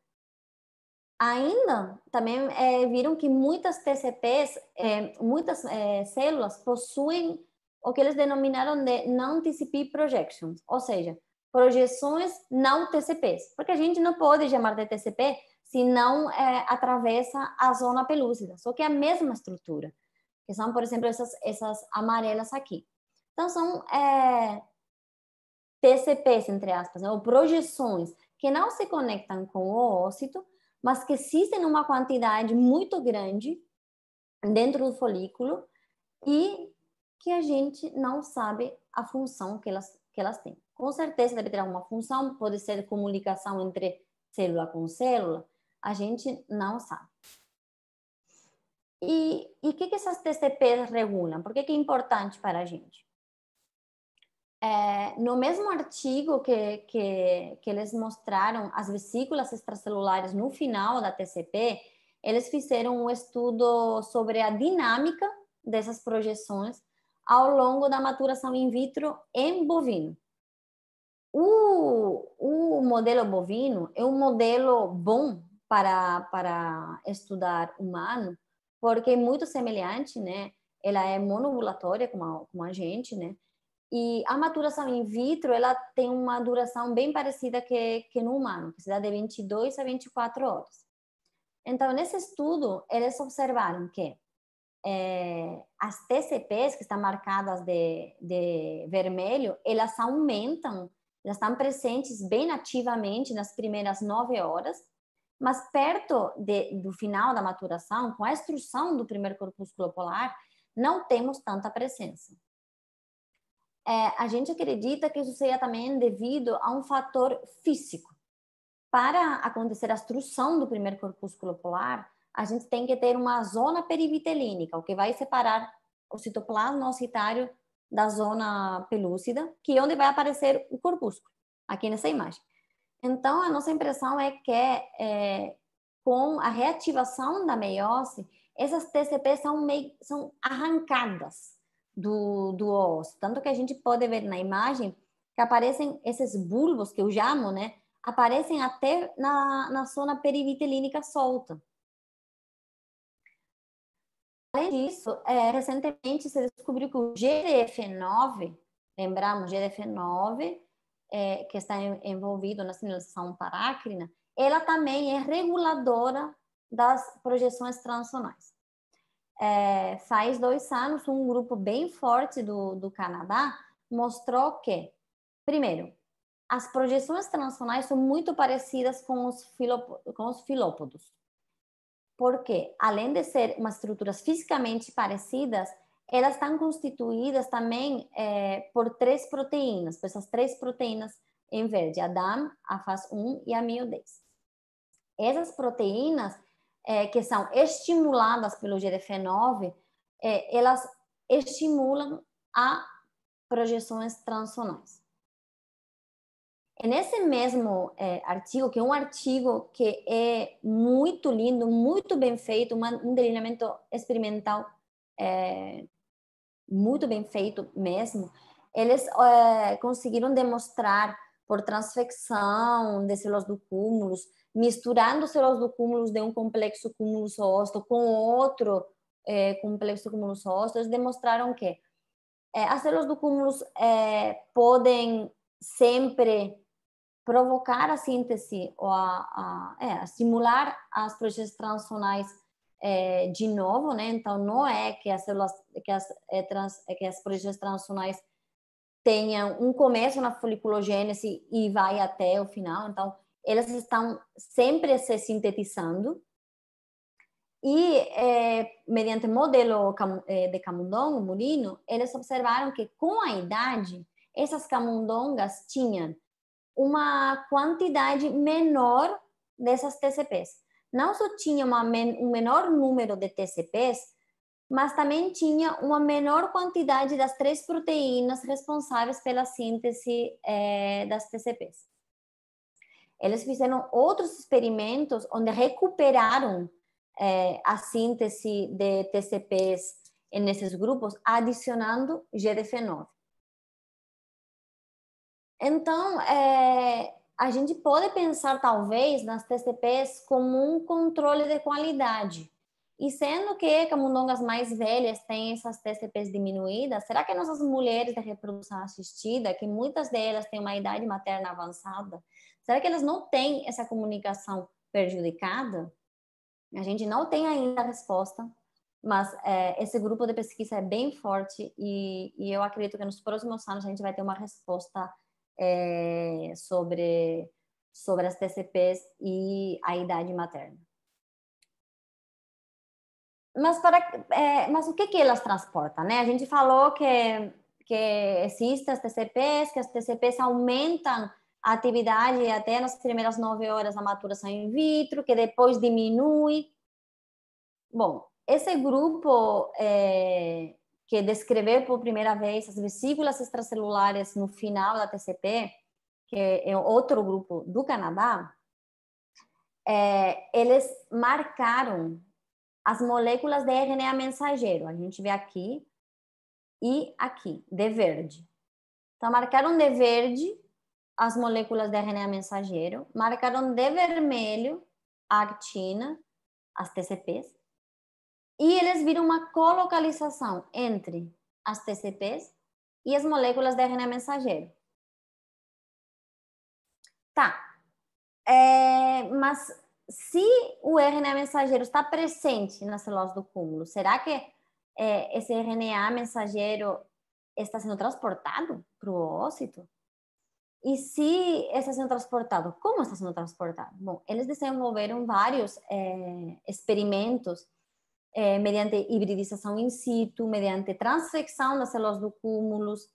Ainda, também é, viram que muitas TCPs, é, muitas é, células possuem o que eles denominaram de non-TCP projections, ou seja, projeções não TCPs, porque a gente não pode chamar de TCP se não é, atravessa a zona pelúcida, só que é a mesma estrutura que são, por exemplo, essas, essas amarelas aqui. Então, são é, eh, TCPs, entre aspas, né? ou projeções que não se conectam com o ócito, mas que existem uma quantidade muito grande dentro do folículo e que a gente não sabe a função que elas, que elas têm. Com certeza deve ter alguma função, pode ser comunicação entre célula com célula, a gente não sabe. E o que, que essas TCPs regulam? Por que, que é importante para a gente? É, no mesmo artigo que, que, que eles mostraram as vesículas extracelulares no final da TCP, eles fizeram um estudo sobre a dinâmica dessas projeções ao longo da maturação in vitro em bovino. O, o modelo bovino é um modelo bom para, para estudar humano, porque é muito semelhante, né? Ela é monovulatória como a, como a gente, né? E a maturação in vitro, ela tem uma duração bem parecida que, que no humano, que se dá de 22 a 24 horas. Então, nesse estudo, eles observaram que é, as TCPs, que estão marcadas de, de vermelho, elas aumentam, elas estão presentes bem ativamente nas primeiras 9 horas, mas perto de, do final da maturação, com a extrusão do primeiro corpúsculo polar, não temos tanta presença. É, a gente acredita que isso seja também devido a um fator físico. Para acontecer a extrusão do primeiro corpúsculo polar, a gente tem que ter uma zona perivitelínica, o que vai separar o citoplasma ocitário da zona pelúcida, que é onde vai aparecer o corpúsculo, aqui nessa imagem. Então, a nossa impressão é que é, com a reativação da meiose, essas TCPs são, meio, são arrancadas do, do osso. Tanto que a gente pode ver na imagem que aparecem esses bulbos, que eu chamo, né? Aparecem até na, na zona perivitelínica solta. Além disso, é, recentemente se descobriu que o GDF9, lembramos, GDF9 é, que está envolvido na sinalização parácrina, ela também é reguladora das projeções transacionais. É, eh, faz dois anos, um grupo bem forte do, do Canadá mostrou que, primeiro, as projeções transacionais são muito parecidas com os, com os filópodos. Porque, além de ser umas estruturas fisicamente parecidas, elas estão constituídas também é, por três proteínas, por essas três proteínas em verde, a DAM, a FAS1 e a mio Essas proteínas é, que são estimuladas pelo GDF9, é, eh, elas estimulam a projeções transonais. nesse mesmo é, artigo, que é um artigo que é muito lindo, muito bem feito, uma, um delineamento experimental é, muito bem feito mesmo, eles é, conseguiram demonstrar por transfecção de células do cúmulos, misturando células do cúmulos de um complexo cúmulos ósseo com outro é, complexo cúmulos ósseo, eles demonstraram que é, as células do cúmulos podem sempre provocar a síntese ou a, a, é, simular as projeções transacionais é, de novo, né? Então, não é que as células, que as, é, trans, é, que as projeções transacionais tenham um começo na foliculogênese e vai até o final. Então, elas estão sempre se sintetizando. E, é, mediante o modelo é, de camundongo, Murino, eles observaram que com a idade, essas camundongas tinham uma quantidade menor dessas TCPs não só tinha men um menor número de TCPs, mas também tinha uma menor quantidade das três proteínas responsáveis pela síntese eh, das TCPs. Eles fizeram outros experimentos onde recuperaram eh, a síntese de TCPs nesses grupos, adicionando GDF9. Então, é, a gente pode pensar talvez nas TCPs como um controle de qualidade. E sendo que camundongas mais velhas têm essas TCPs diminuídas, será que nossas mulheres de reprodução assistida, que muitas delas têm uma idade materna avançada, será que elas não têm essa comunicação prejudicada? A gente não tem ainda a resposta, mas é, esse grupo de pesquisa é bem forte e, e eu acredito que nos próximos anos a gente vai ter uma resposta é, sobre, sobre as TCPs e a idade materna. Mas, para, é, mas o que, que elas transportam? Né? A gente falou que, que existem as TCPs, que as TCPs aumentam a atividade até nas primeiras nove horas da maturação in vitro, que depois diminui. Bom, esse grupo é, que descreveu por primeira vez as vesículas extracelulares no final da TCP, que é outro grupo do Canadá, é, eles marcaram as moléculas de RNA mensageiro. A gente vê aqui e aqui, de verde. Então, marcaram de verde as moléculas de RNA mensageiro, marcaram de vermelho a actina, as TCPs, e eles viram uma colocalização entre as TCPs e as moléculas de RNA mensageiro. Tá. É, mas se o RNA mensageiro está presente na celulose do cúmulo, será que é, esse RNA mensageiro está sendo transportado para o ócito? E se está sendo transportado, como está sendo transportado? Bom, eles desenvolveram vários é, experimentos eh, mediante hibridização in situ, mediante transfecção das células do cúmulos.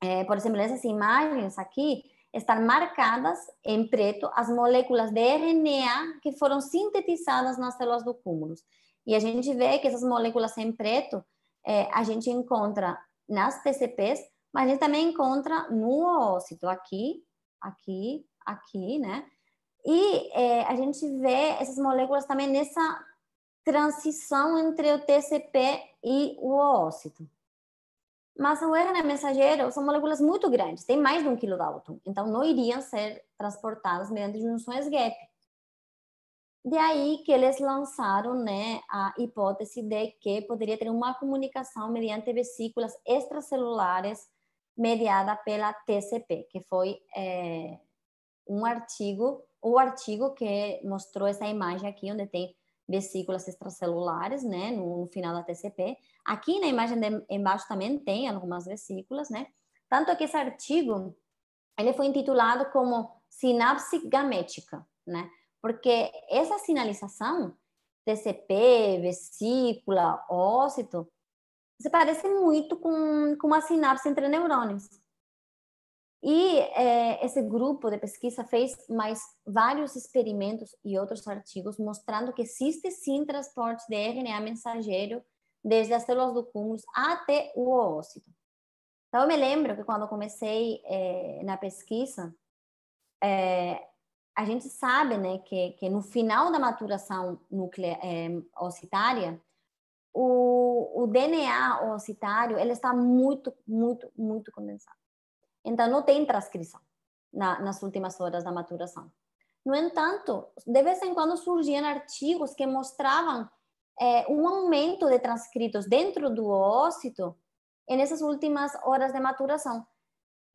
Eh, por exemplo, nessas imagens aqui, estão marcadas em preto as moléculas de RNA que foram sintetizadas nas células do cúmulos. E a gente vê que essas moléculas em preto eh, a gente encontra nas TCPs, mas a gente também encontra no oócito, aqui, aqui, aqui, né? E a gente vê essas moléculas também nessa transição entre o TCP e o oócito. Mas o é RNA mensageiro são moléculas muito grandes, tem mais de um quilo Dalton, então não iriam ser transportadas mediante junções gap. De aí que eles lançaram né, a hipótese de que poderia ter uma comunicação mediante vesículas extracelulares mediada pela TCP, que foi é, um artigo, o artigo que mostrou essa imagem aqui, onde tem vesículas extracelulares, né, no, no final da TCP. Aqui na imagem de, embaixo também tem algumas vesículas, né? Tanto que esse artigo, ele foi intitulado como sinapse gamética, né? Porque essa sinalização, TCP, vesícula, ócito, se parece muito com, com uma sinapse entre neurônios. E é, esse grupo de pesquisa fez mais vários experimentos e outros artigos mostrando que existe sim transporte de RNA mensageiro desde as células do cúmulo até o oócito. Então, eu me lembro que quando eu comecei é, na pesquisa, é, a gente sabe né, que, que no final da maturação nuclear, oocitária, o, o DNA ocitário ele está muito, muito, muito condensado. Então, não tem transcrição na, nas últimas horas da maturação. No entanto, de vez em quando surgiam artigos que mostravam é, um aumento de transcritos dentro do ócito nessas últimas horas de maturação.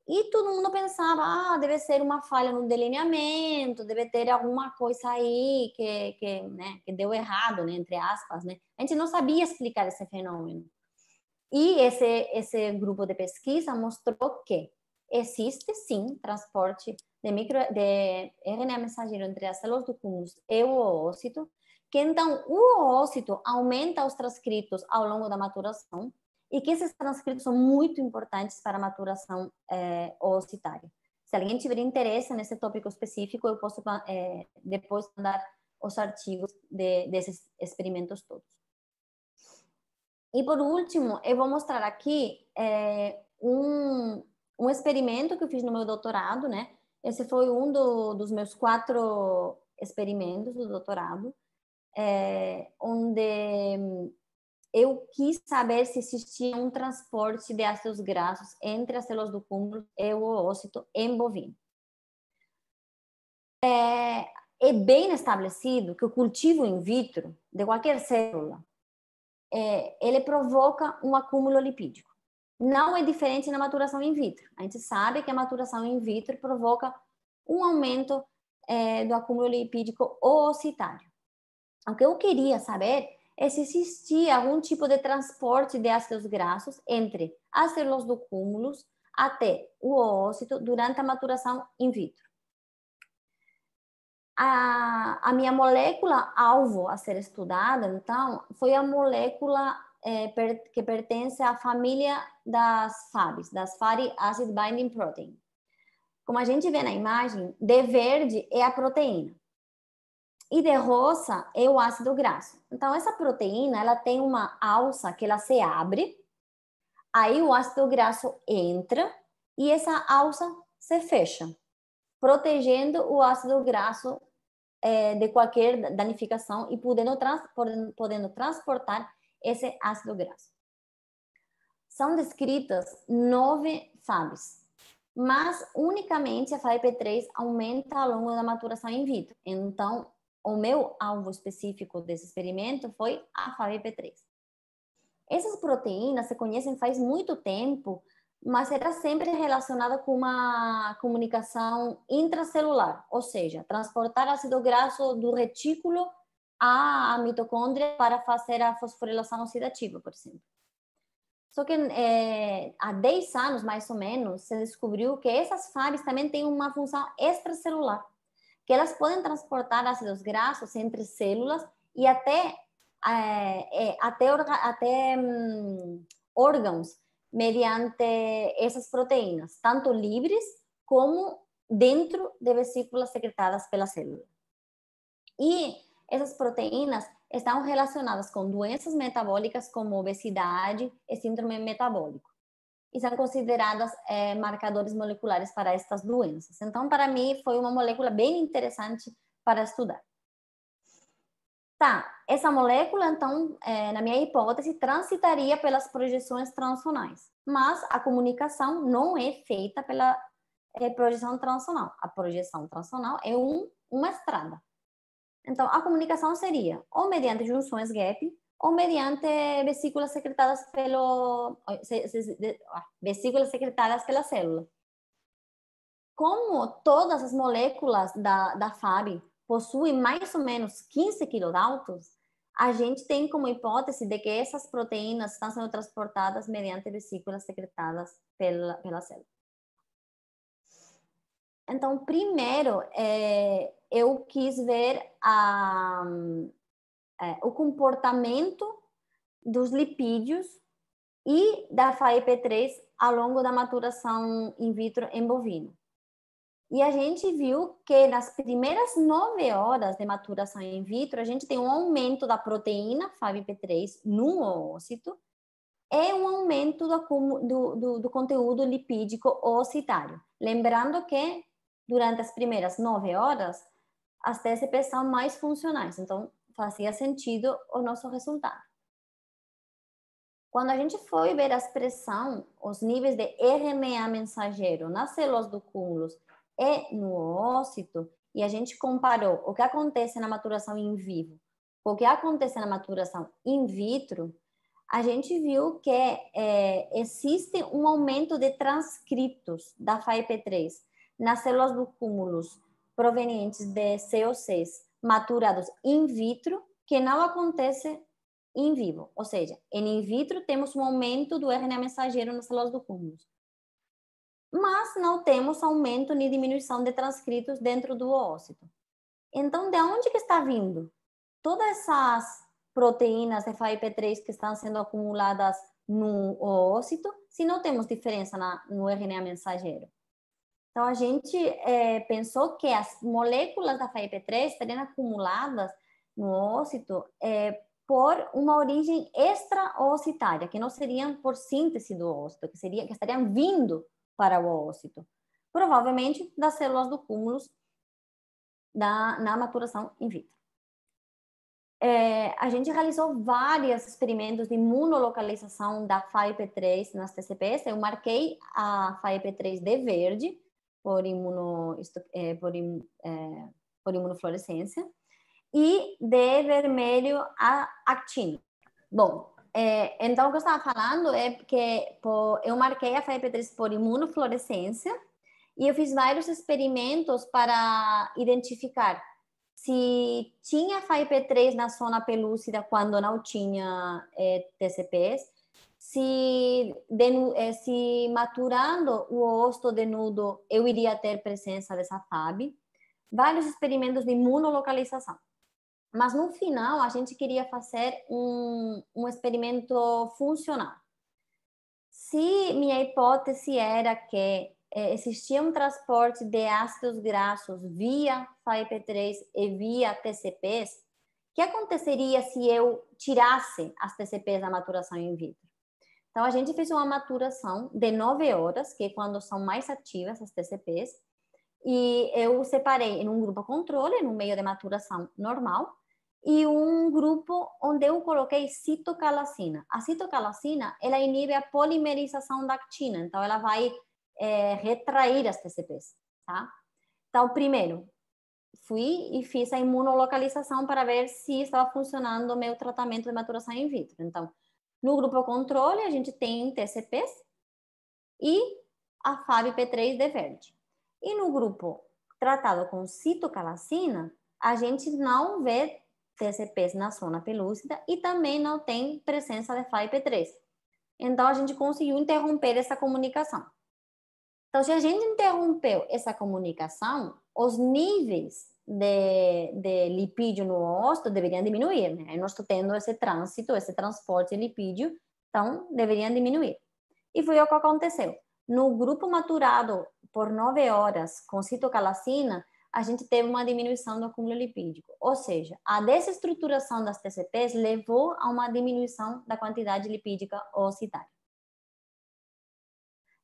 E todo mundo pensava, ah, deve ser uma falha no delineamento, deve ter alguma coisa aí que, que, né, que deu errado, né, entre aspas. Né? A gente não sabia explicar esse fenômeno. E esse, esse grupo de pesquisa mostrou que existe sim transporte de, micro, de RNA mensageiro entre as células do cúmulo e o oócito, que então o oócito aumenta os transcritos ao longo da maturação e que esses transcritos são muito importantes para a maturação é, oocitária. Se alguém tiver interesse nesse tópico específico, eu posso é, depois mandar os artigos de, desses experimentos todos. E por último, eu vou mostrar aqui é, um, um experimento que eu fiz no meu doutorado, né? Esse foi um do, dos meus quatro experimentos do doutorado, é, onde eu quis saber se existia um transporte de ácidos graxos entre as células do cúmulo e o oócito em bovino. É, é bem estabelecido que o cultivo in vitro de qualquer célula, é, ele provoca um acúmulo lipídico. Não é diferente na maturação in vitro. A gente sabe que a maturação in vitro provoca um aumento é, do acúmulo lipídico oocitário. O que eu queria saber é se existia algum tipo de transporte de ácidos graxos entre as células do cúmulos até o oócito durante a maturação in vitro. A, a minha molécula alvo a ser estudada, então, foi a molécula é, per, que pertence à família das FABs, das Fatty Acid Binding Protein. Como a gente vê na imagem, de verde é a proteína e de rosa é o ácido graxo. Então, essa proteína, ela tem uma alça que ela se abre, aí o ácido graxo entra e essa alça se fecha, protegendo o ácido graxo é, de qualquer danificação e podendo, trans, podendo, podendo transportar esse ácido graxo. São descritas nove FABs, mas unicamente a FAP3 aumenta ao longo da maturação in vitro. Então, o meu alvo específico desse experimento foi a FAP3. Essas proteínas se conhecem faz muito tempo, mas era sempre relacionada com uma comunicação intracelular, ou seja, transportar ácido graxo do retículo a, mitocôndria para fazer a fosforilação oxidativa, por exemplo. Só que é, há eh, 10 anos, mais ou menos, se descobriu que essas FABs também têm uma função extracelular, que elas podem transportar ácidos graxos entre células e até, é, eh, é, eh, até, até hum, mm, órgãos mediante essas proteínas, tanto livres como dentro de vesículas secretadas pela célula. E essas proteínas estão relacionadas com doenças metabólicas como obesidade e síndrome metabólico. E são consideradas é, marcadores moleculares para estas doenças. Então, para mim, foi uma molécula bem interessante para estudar. Tá, essa molécula, então, é, eh, na minha hipótese, transitaria pelas projeções transonais, mas a comunicação não é feita pela é, eh, projeção transonal. A projeção transonal é um, uma estrada, então, a comunicação seria ou mediante junções gap ou mediante vesículas secretadas pelo eh, ah, vesículas secretadas pela célula. Como todas as moléculas da, da FAB possuem mais ou menos 15 quilodaltons, a gente tem como hipótese de que essas proteínas estão sendo transportadas mediante vesículas secretadas pela, pela célula. Então, primeiro, é, eu quis ver a, é, o comportamento dos lipídios e da FAEP3 ao longo da maturação in vitro em bovino. E a gente viu que nas primeiras nove horas de maturação in vitro, a gente tem um aumento da proteína faep 3 no ócito e um aumento do, do, do, do conteúdo lipídico ocitário. Lembrando que durante as primeiras nove horas, as TSPs são mais funcionais, então fazia sentido o nosso resultado. Quando a gente foi ver a expressão, os níveis de RMA mensageiro nas células do cúmulo e no ócito, e a gente comparou o que acontece na maturação em vivo com o que acontece na maturação in vitro, a gente viu que é, existe um aumento de transcriptos da faep 3 nas células do cúmulos provenientes de COCs maturados in vitro, que não acontece em vivo. Ou seja, em in vitro temos um aumento do RNA mensageiro nas células do cúmulos. Mas não temos aumento nem diminuição de transcritos dentro do oócito. Então, de onde que está vindo? Todas essas proteínas FAIP3 que estão sendo acumuladas no oócito, se não temos diferença na, no RNA mensageiro. Então, a gente é, pensou que as moléculas da FAEP3 estariam acumuladas no ócito é, por uma origem extraocitária, que não seriam por síntese do ócito, que, seria, que estariam vindo para o ócito, provavelmente das células do cúmulos da, na maturação in vitro. É, a gente realizou vários experimentos de imunolocalização da FAIP3 nas TCPs. Eu marquei a FAIP3 de verde, por, imuno, eh, por, eh, por imunofluorescência, e de vermelho a actina. Bom, eh, então o que eu estava falando é porque por, eu marquei a FEP3 por imunofluorescência e eu fiz vários experimentos para identificar se tinha FAIP3 na zona pelúcida quando não tinha é, TCPs, se, de, eh, se maturando o osso denudo eu iria ter presença dessa FAB. Vários experimentos de imunolocalização. Mas no final, a gente queria fazer um, um experimento funcional. Se minha hipótese era que eh, existia um transporte de ácidos graxos via FAIP3 e via TCPs, o que aconteceria se eu tirasse as TCPs da maturação in vitro? Então, a gente fez uma maturação de nove horas, que é quando são mais ativas as TCPs, e eu separei em um grupo controle, no meio de maturação normal, e um grupo onde eu coloquei citocalacina. A citocalacina, ela inibe a polimerização da actina, então ela vai é, retrair as TCPs, tá? Então, primeiro, fui e fiz a imunolocalização para ver se estava funcionando o meu tratamento de maturação in vitro. Então, no grupo controle, a gente tem TCPs e a fab p 3 de verde. E no grupo tratado com citocalacina, a gente não vê TCPs na zona pelúcida e também não tem presença de FAB-P3. Então, a gente conseguiu interromper essa comunicação. Então, se a gente interrompeu essa comunicação, os níveis de, de lipídio no osso deveriam diminuir, né? Nós estamos tendo esse trânsito, esse transporte de lipídio, então deveriam diminuir. E foi o que aconteceu. No grupo maturado por nove horas com citocalacina, a gente teve uma diminuição do acúmulo lipídico. Ou seja, a desestruturação das TCPs levou a uma diminuição da quantidade lipídica ocitária.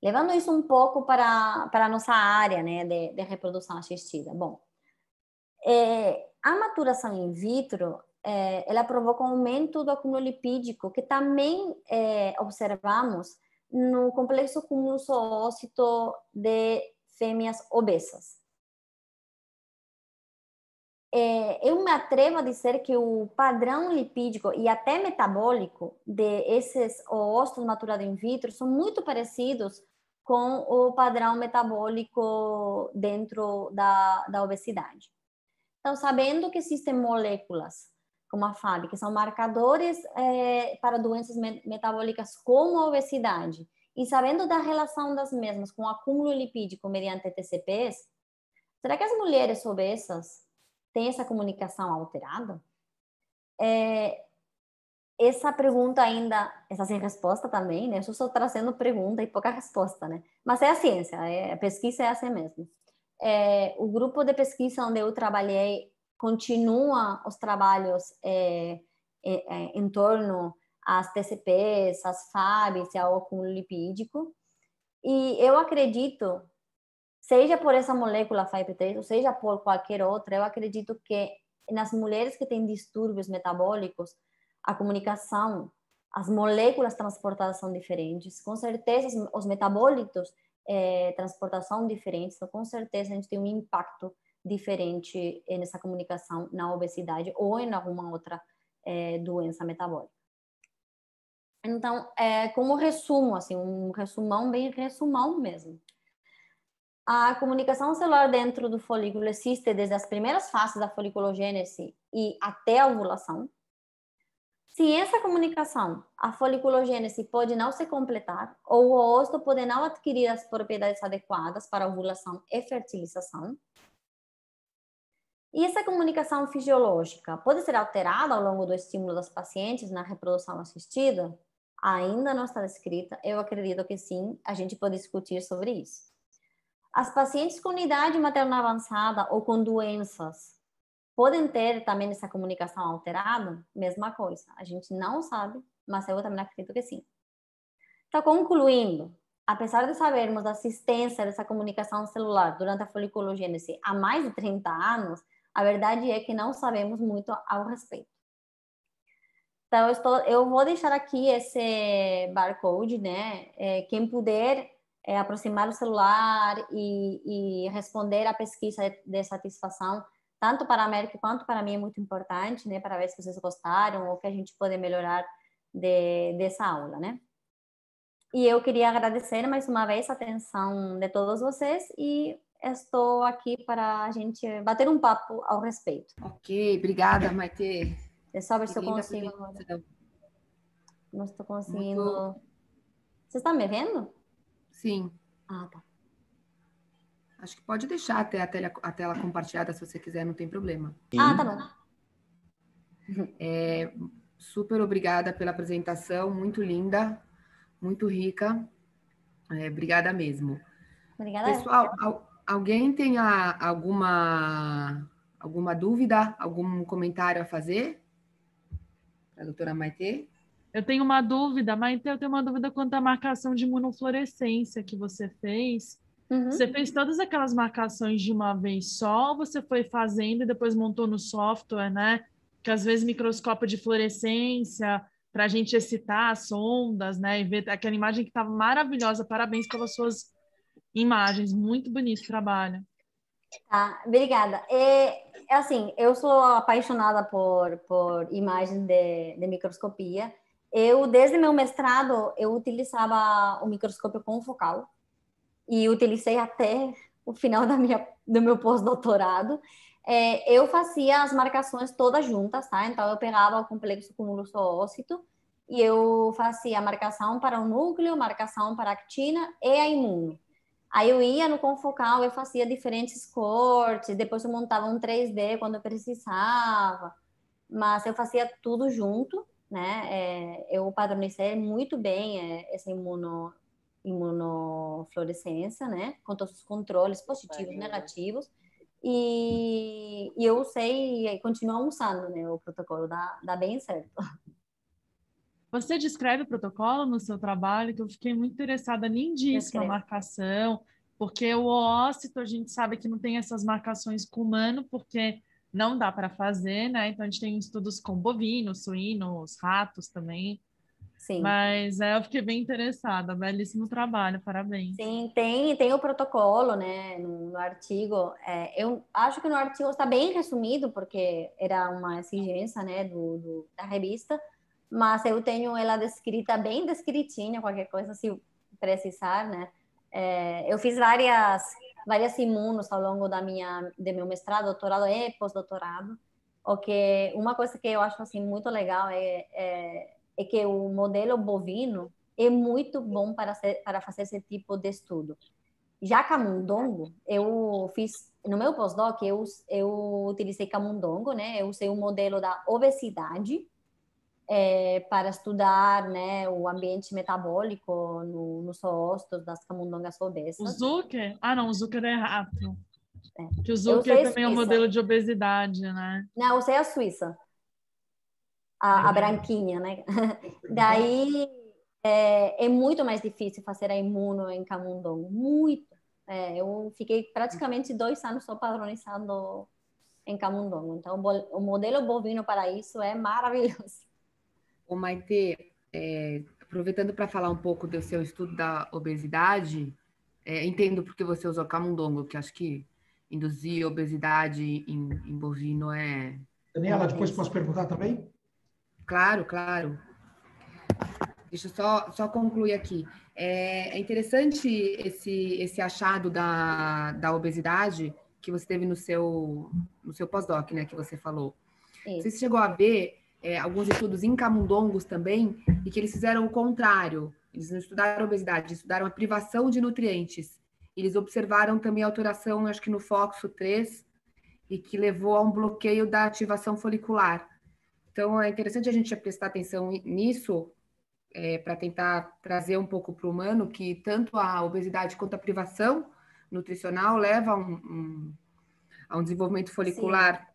Levando isso um pouco para, para a nossa área né, de, de reprodução assistida. Bom, é, a maturação in vitro, é, ela provoca um aumento do acúmulo lipídico, que também é, observamos no complexo cúmulo ósseo de fêmeas obesas. É, eu me atrevo a dizer que o padrão lipídico e até metabólico de esses ossos maturados in vitro são muito parecidos com o padrão metabólico dentro da, da obesidade. Então, sabendo que existem moléculas, como a FAB, que são marcadores é, para doenças metabólicas como a obesidade, e sabendo da relação das mesmas com o acúmulo lipídico mediante TCPs, será que as mulheres obesas têm essa comunicação alterada? É, essa pergunta ainda, essa sem resposta também, né? Eu estou trazendo pergunta e pouca resposta, né? Mas é a ciência, é, a pesquisa é assim mesmo é, o grupo de pesquisa onde eu trabalhei continua os trabalhos é, é, é em torno às TCPs, às FABs e ao acúmulo lipídico. E eu acredito, seja por essa molécula FAP3 ou seja por qualquer outra, eu acredito que nas mulheres que têm distúrbios metabólicos, a comunicação, as moléculas transportadas são diferentes. Com certeza, os metabólitos é, transportação diferentes, então com certeza a gente tem um impacto diferente é, nessa comunicação na obesidade ou em alguma outra é, doença metabólica. Então, é, como resumo, assim, um resumão bem resumão mesmo. A comunicação celular dentro do folículo existe desde as primeiras fases da foliculogênese e até a ovulação, se essa comunicação, a foliculogênese pode não se completar ou o óvulo pode não adquirir as propriedades adequadas para ovulação e fertilização, e essa comunicação fisiológica pode ser alterada ao longo do estímulo das pacientes na reprodução assistida? Ainda não está descrita, eu acredito que sim, a gente pode discutir sobre isso. As pacientes com idade materna avançada ou com doenças podem ter também essa comunicação alterada, mesma coisa. A gente não sabe, mas eu também acredito que sim. Então, concluindo, apesar de sabermos da existência dessa comunicação celular durante a foliculogênese há mais de 30 anos, a verdade é que não sabemos muito ao respeito. Então, eu, estou, eu vou deixar aqui esse barcode, né? É, quem puder é, aproximar o celular e, e responder à pesquisa de satisfação tanto para a América quanto para mim é muito importante, né, para ver se vocês gostaram ou que a gente pode melhorar de, dessa aula, né? E eu queria agradecer mais uma vez a atenção de todos vocês e estou aqui para a gente bater um papo ao respeito. Ok, obrigada, Maite. É só ver se eu consigo. Não estou conseguindo. Muito... Vocês estão me vendo? Sim. Ah, tá. Acho que pode deixar até a tela, a tela compartilhada se você quiser, não tem problema. Sim. Ah, tá bom. É, super obrigada pela apresentação, muito linda, muito rica. É, obrigada mesmo. Obrigada. Pessoal, al, alguém tem a, alguma, alguma dúvida, algum comentário a fazer? Para a doutora Maite? Eu tenho uma dúvida, Maite, eu tenho uma dúvida quanto à marcação de imunofluorescência que você fez. Uhum. Você fez todas aquelas marcações de uma vez só, ou você foi fazendo e depois montou no software, né? Que às vezes microscópio de fluorescência, para a gente excitar as sondas, né? E ver aquela imagem que estava maravilhosa. Parabéns pelas suas imagens, muito bonito trabalho. Ah, obrigada. É, assim, eu sou apaixonada por, por imagens de, de microscopia. Eu, desde meu mestrado, eu utilizava o microscópio confocal, e utilizei até o final da minha, do meu pós-doutorado. É, eu fazia as marcações todas juntas, tá? Então eu pegava o complexo cúmulo ócito e eu fazia a marcação para o núcleo, marcação para a actina e a imuno. Aí eu ia no confocal, eu fazia diferentes cortes, depois eu montava um 3D quando eu precisava, mas eu fazia tudo junto, né? É, eu padronizei muito bem é, essa imuno imunofluorescência, né? Com todos os controles positivos, negativos. E, e eu usei e continuo usando né, o protocolo, dá, dá bem certo. Você descreve o protocolo no seu trabalho, que eu fiquei muito interessada, lindíssima marcação, porque o ócito a gente sabe que não tem essas marcações com humano, porque não dá para fazer, né? Então a gente tem estudos com bovinos, suínos, ratos também. Sim. Mas é, eu fiquei bem interessada, belíssimo trabalho, parabéns. Sim, tem, tem o protocolo, né, no, no artigo. É, eu acho que no artigo está bem resumido, porque era uma exigência, né, do, do da revista, mas eu tenho ela descrita, bem descritinha, qualquer coisa, se precisar, né. É, eu fiz várias várias imunos ao longo da minha de meu mestrado, doutorado e pós-doutorado. O que uma coisa que eu acho assim muito legal é, é é que o modelo bovino é muito bom para, ser, para fazer esse tipo de estudo. Já camundongo, eu fiz, no meu pós-doc, eu, eu utilizei camundongo, né? Eu usei o um modelo da obesidade é, para estudar né, o ambiente metabólico no, nos rostos das camundongas obesas. O Zucker? Ah, não, o Zucker é rato. É. Que o Zucker também é um modelo de obesidade, né? Não, eu usei a Suíça a, a uhum. branquinha, né? Daí é, é, muito mais difícil fazer a imuno em camundongo. muito. É, eu fiquei praticamente dois anos só padronizando em Camundongo. Então, o modelo bovino para isso é maravilhoso. O Maite, é, aproveitando para falar um pouco do seu estudo da obesidade, é, entendo porque você usou camundongo, que acho que induzir obesidade em, em bovino é. Daniela, depois é posso perguntar também? Claro, claro. Deixa eu só, só concluir aqui. É, é, interessante esse, esse achado da, da obesidade que você teve no seu, no seu pós-doc, né, que você falou. Você chegou a ver é, alguns estudos em camundongos também, e que eles fizeram o contrário. Eles não estudaram obesidade, estudaram a privação de nutrientes. Eles observaram também alteração, acho que no FOXO3, e que levou a um bloqueio da ativação folicular. Então, é interessante a gente prestar atenção nisso é, para tentar trazer um pouco para o humano que tanto a obesidade quanto a privação nutricional leva a um, um, a um desenvolvimento folicular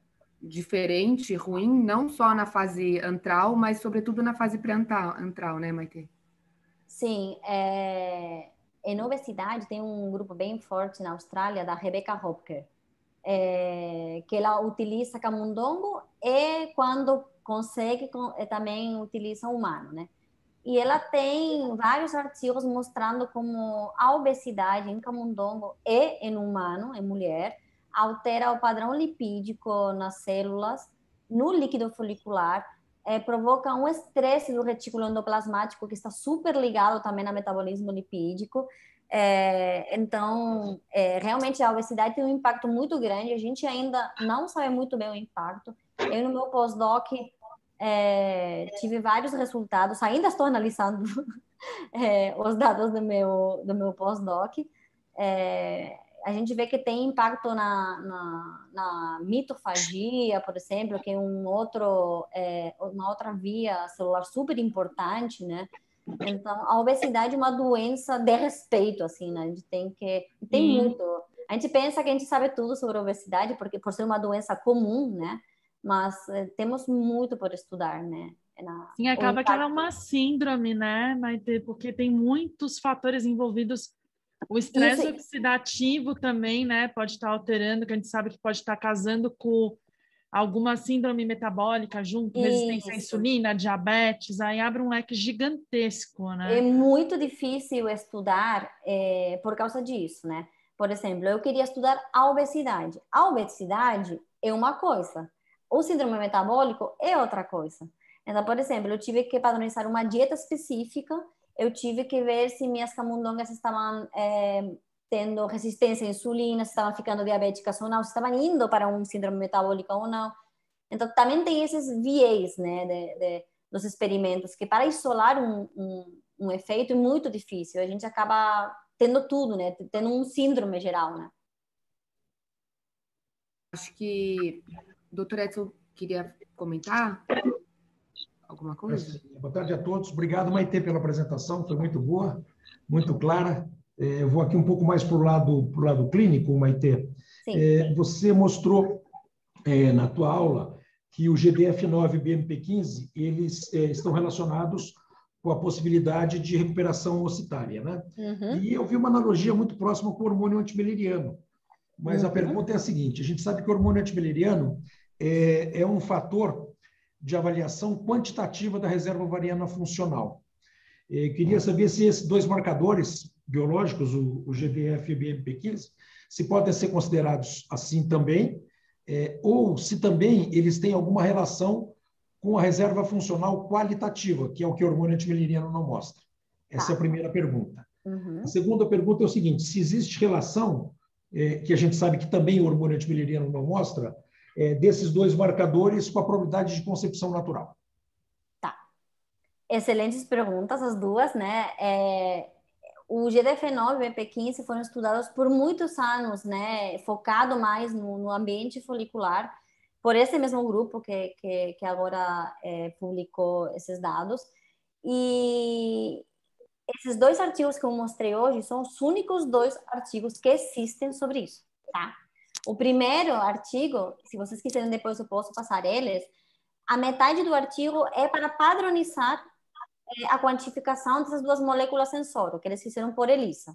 Sim. diferente, ruim, não só na fase antral, mas sobretudo na fase pré-antral, né, Maite? Sim, é... em obesidade tem um grupo bem forte na Austrália, da Rebecca Hopker, é... que ela utiliza camundongo e quando consegue eh, também utiliza o humano, né? E ela tem vários artigos mostrando como a obesidade em camundongo e em humano, em mulher, altera o padrão lipídico nas células, no líquido folicular, é, provoca um estresse do retículo endoplasmático que está super ligado também ao metabolismo lipídico. É, então, é, realmente a obesidade tem um impacto muito grande. A gente ainda não sabe muito bem o impacto. Eu no meu pós-doc é, tive vários resultados, ainda estou analisando é, os dados do meu, do meu pós-doc. É, a gente vê que tem impacto na, na, na, mitofagia, por exemplo, que é, um outro, é uma outra via celular super importante, né? Então, a obesidade é uma doença de respeito, assim, né? A gente tem que... Tem hum. muito. A gente pensa que a gente sabe tudo sobre a obesidade, porque por ser uma doença comum, né? mas eh, temos muito por estudar, né? Na, Sim, acaba que ela é uma síndrome, né, Maite? Porque tem muitos fatores envolvidos. O estresse Isso. oxidativo também, né, pode estar alterando, que a gente sabe que pode estar casando com alguma síndrome metabólica junto, Isso. resistência à insulina, diabetes, aí abre um leque gigantesco, né? É muito difícil estudar é, por causa disso, né? Por exemplo, eu queria estudar a obesidade. A obesidade é uma coisa, o síndrome metabólico é outra coisa. Então, por exemplo, eu tive que padronizar uma dieta específica, eu tive que ver se minhas camundongas estavam é, tendo resistência à insulina, se estavam ficando diabéticas ou não, se estavam indo para um síndrome metabólico ou não. Então, também tem esses viés né, de, de, dos experimentos, que para isolar um, um, um efeito é muito difícil, a gente acaba tendo tudo, né, tendo um síndrome geral. Né? Acho que Doutor Edson, queria comentar alguma coisa? Boa tarde a todos. Obrigado, Maite, pela apresentação. Foi muito boa, muito clara. É, eu vou aqui um pouco mais para o lado, pro lado clínico, Maite. Sim. É, você mostrou é, na tua aula que o GDF9 e o BMP15 eles estão relacionados com a possibilidade de recuperação ocitária, né? Uhum. E eu vi uma analogia muito próxima com o hormônio antimeleriano. Mas uhum. a pergunta é a seguinte: a gente sabe que o hormônio antimeleriano é, é um fator de avaliação quantitativa da reserva ovariana funcional. Eu é, queria saber se esses dois marcadores biológicos, o, o GDF e o BMP15, se podem ser considerados assim também, é, ou se também eles têm alguma relação com a reserva funcional qualitativa, que é o que o hormônio antimeliniano não mostra. Essa é a tá. primeira pergunta. Uhum. A segunda pergunta é o seguinte: se existe relação, é, que a gente sabe que também o hormônio antimeliniano não mostra, é, desses dois marcadores com a probabilidade de concepção natural? Tá. Excelentes perguntas, as duas, né? É, o GDF9 e o EP15 foram estudados por muitos anos, né? Focado mais no, no ambiente folicular, por esse mesmo grupo que, que, que agora é, publicou esses dados. E, esses dois artigos que eu mostrei hoje são os únicos dois artigos que existem sobre isso, tá? O primeiro artigo, se vocês quiserem depois eu posso passar eles, a metade do artigo é para padronizar é, a quantificação dessas duas moléculas sensoro, que eles fizeram por ELISA.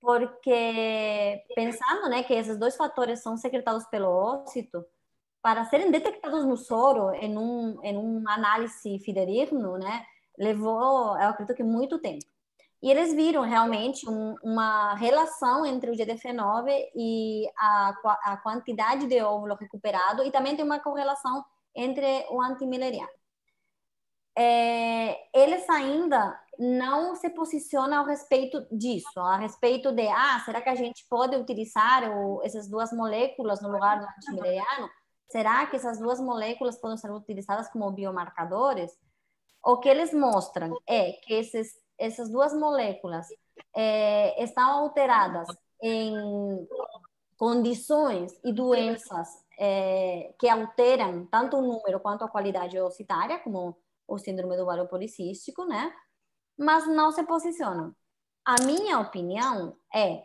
Porque, pensando né, que esses dois fatores são secretados pelo ócito, para serem detectados no soro, em um, em um análise fidedigno, né, levou, eu acredito que muito tempo. E eles viram realmente um, uma relação entre o GDF9 e a, a quantidade de óvulo recuperado, e também tem uma correlação entre o antimileriano. É, eles ainda não se posicionam a respeito disso, a respeito de, ah, será que a gente pode utilizar o, essas duas moléculas no lugar do antimileriano? Será que essas duas moléculas podem ser utilizadas como biomarcadores? O que eles mostram é que esses essas duas moléculas é, estão alteradas em condições e doenças é, que alteram tanto o número quanto a qualidade ossitária, como o síndrome do ovário policístico, né? Mas não se posicionam. A minha opinião é,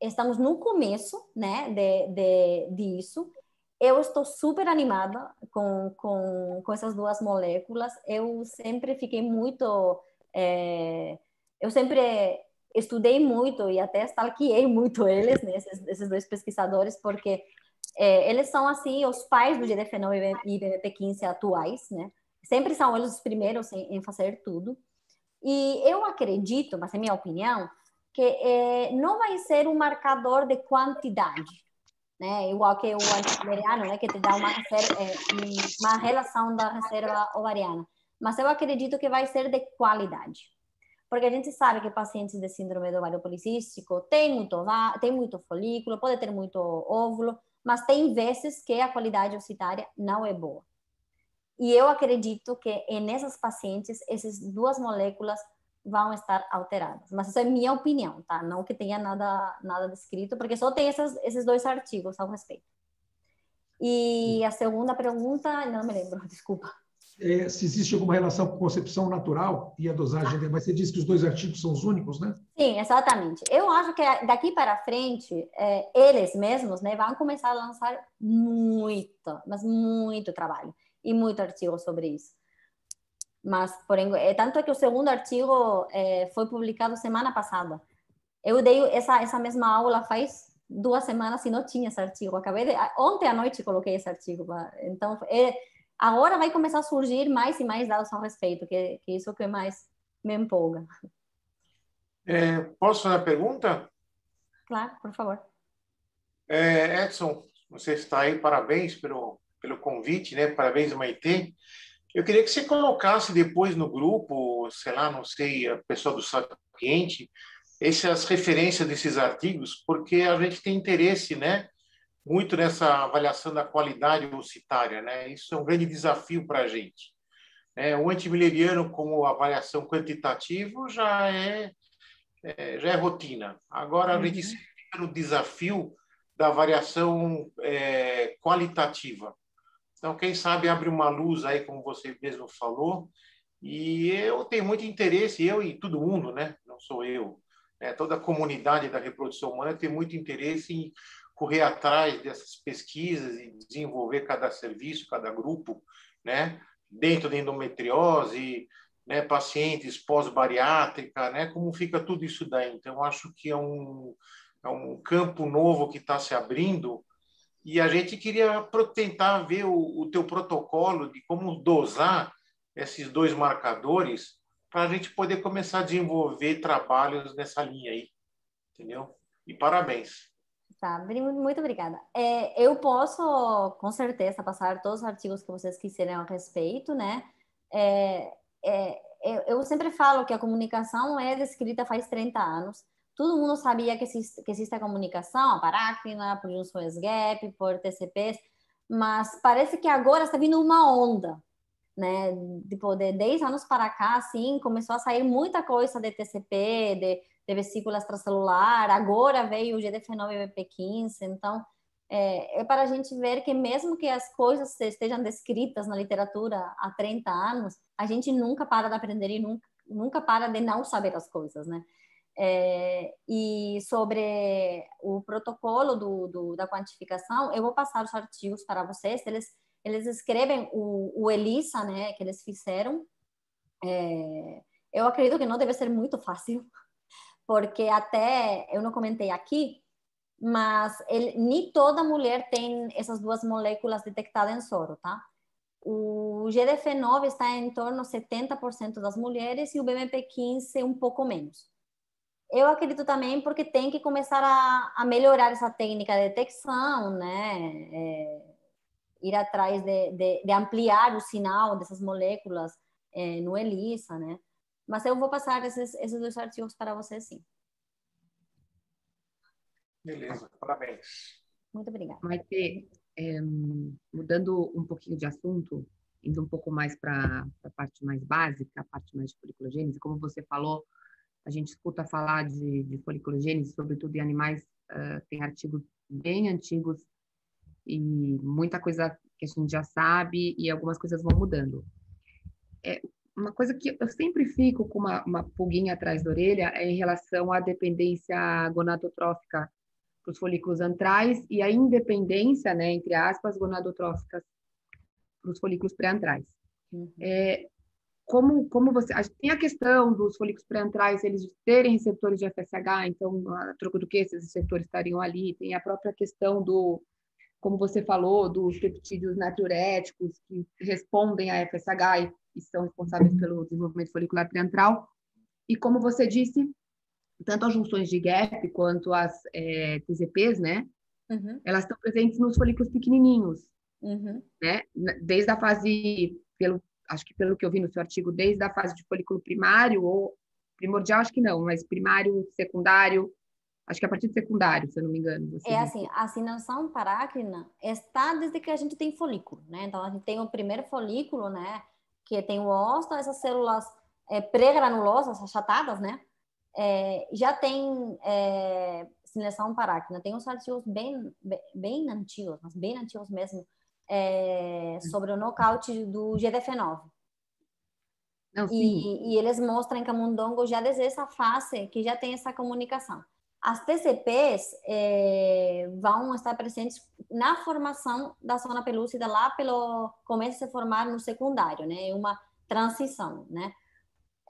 estamos no começo, né, de, de, disso. Eu estou super animada com, com, com essas duas moléculas. Eu sempre fiquei muito é, eu sempre estudei muito e até stalkeei muito eles, né, esses, esses dois pesquisadores, porque é, eles são, assim, os pais do GDFenol e BMP15 atuais, né? Sempre são eles os primeiros em, em fazer tudo. E eu acredito, mas é minha opinião, que é, não vai ser um marcador de quantidade, né? Igual que o antimeriano, né? Que te dá uma, reserva, é, uma relação da reserva ovariana mas eu acredito que vai ser de qualidade. Porque a gente sabe que pacientes de síndrome do ovário policístico têm muito, tem muito folículo, pode ter muito óvulo, mas tem vezes que a qualidade ocitária não é boa. E eu acredito que nessas pacientes, essas duas moléculas vão estar alteradas. Mas essa é minha opinião, tá? Não que tenha nada nada descrito, porque só tem essas, esses dois artigos ao respeito. E a segunda pergunta, não me lembro, desculpa é, se existe alguma relação com concepção natural e a dosagem, mas você disse que os dois artigos são os únicos, né? Sim, exatamente. Eu acho que daqui para frente, é, eles mesmos né, vão começar a lançar muito, mas muito trabalho e muito artigo sobre isso. Mas, porém, tanto é que o segundo artigo é, foi publicado semana passada. Eu dei essa, essa mesma aula faz duas semanas e não tinha esse artigo. Acabei de, ontem à noite coloquei esse artigo. Então, é, agora vai começar a surgir mais e mais dados ao respeito, que, que isso é que mais me empolga. É, posso fazer uma pergunta? Claro, por favor. É, Edson, você está aí, parabéns pelo, pelo convite, né? parabéns Maite. Eu queria que você colocasse depois no grupo, sei lá, não sei, a pessoa do Sapiente, essas referências desses artigos, porque a gente tem interesse, né? muito nessa avaliação da qualidade ocitária, Né? Isso é um grande desafio para a gente. É, o antimileriano, como avaliação quantitativa, já é, é já é rotina. Agora, uhum. a gente uhum. se no desafio da variação é, qualitativa. Então, quem sabe abre uma luz aí, como você mesmo falou, e eu tenho muito interesse, eu e todo mundo, né? Não sou eu. É, Toda a comunidade da reprodução humana tem muito interesse em correr atrás dessas pesquisas e desenvolver cada serviço, cada grupo, né? Dentro da endometriose, né? Pacientes pós-bariátrica, né? Como fica tudo isso daí? Então, acho que é um, é um campo novo que está se abrindo e a gente queria tentar ver o, o teu protocolo de como dosar esses dois marcadores para a gente poder começar a desenvolver trabalhos nessa linha aí, entendeu? E parabéns. Tá, muito obrigada. É, eu posso, com certeza, passar todos os artigos que vocês quiserem a respeito, né? É, é, é, eu sempre falo que a comunicação é descrita faz 30 anos. Todo mundo sabia que existe, que existe a comunicação, a parácrina, por junções gap, por TCPs, mas parece que agora está vindo uma onda, né? Tipo, de 10 anos para cá, assim, começou a sair muita coisa de TCP, de de vesícula extracelular, agora veio o GDF9 e o 15 então é, é, para a gente ver que mesmo que as coisas estejam descritas na literatura há 30 anos, a gente nunca para de aprender e nunca, nunca para de não saber as coisas, né? É, e sobre o protocolo do, do, da quantificação, eu vou passar os artigos para vocês. Eles, eles escrevem o, o ELISA, né, que eles fizeram. É, eu acredito que não deve ser muito fácil, porque até eu não comentei aqui, mas ele, nem toda mulher tem essas duas moléculas detectadas em soro, tá? O GDF9 está em torno de 70% das mulheres e o BMP15 um pouco menos. Eu acredito também porque tem que começar a, a melhorar essa técnica de detecção, né? É, ir atrás de, de, de, ampliar o sinal dessas moléculas é, no ELISA, né? Mas eu vou passar esses, esses dois artigos para você, sim. Beleza, parabéns. Muito obrigada. Maite, é, eh, mudando um pouquinho de assunto, indo um pouco mais para a parte mais básica, a parte mais de foliculogênese, como você falou, a gente escuta falar de, de foliculogênese, sobretudo em animais, uh, tem artigos bem antigos e muita coisa que a gente já sabe e algumas coisas vão mudando. É, uma coisa que eu sempre fico com uma, uma pulguinha atrás da orelha é em relação à dependência gonadotrófica para os folículos antrais e a independência, né, entre aspas, gonadotróficas para os folículos pré-antrais. Uhum. É, como, como você. Tem a questão dos folículos pré-antrais eles terem receptores de FSH, então, a troco do que esses receptores estariam ali, tem a própria questão do. Como você falou, dos peptídeos natriuréticos que respondem a FSH e e são responsáveis pelo desenvolvimento folicular preantral. E como você disse, tanto as junções de gap quanto as é, eh, TZPs, né? Uhum. Elas estão presentes nos folículos pequenininhos, uhum. né? Desde a fase, pelo, acho que pelo que eu vi no seu artigo, desde a fase de folículo primário ou primordial, acho que não, mas primário, secundário, acho que a partir do secundário, se eu não me engano. é assim, a assinação parácrina está desde que a gente tem folículo, né? Então, a gente tem o primeiro folículo, né? que tem o ósteo, essas células é, pré-granulosas, achatadas, né? É, já tem é, seleção paráquina, tem uns artigos bem, bem, bem antigos, mas bem antigos mesmo, é, sobre o nocaute do GDF9. Não, e, e, eles mostram que a Mundongo já desde essa fase que já tem essa comunicação. As TCPs é, vão estar presentes na formação da zona pelúcida lá pelo começo a se formar no secundário, né? É uma transição, né?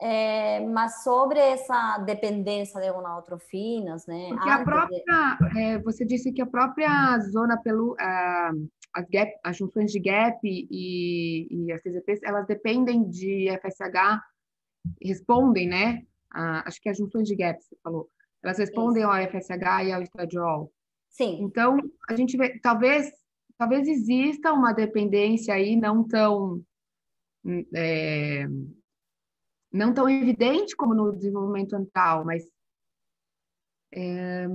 É, mas sobre essa dependência de gonadotrofinas, né? Porque a própria, de... é, você disse que a própria zona pelo as, gap, as junções de GAP e, e as TCPs elas dependem de FSH, respondem, né? acho que é as junções de GAP, você falou, elas respondem Isso. ao FSH e ao estradiol. Sim. Então, a gente vê, talvez, talvez exista uma dependência aí não tão hum, é, não tão evidente como no desenvolvimento antral, mas é,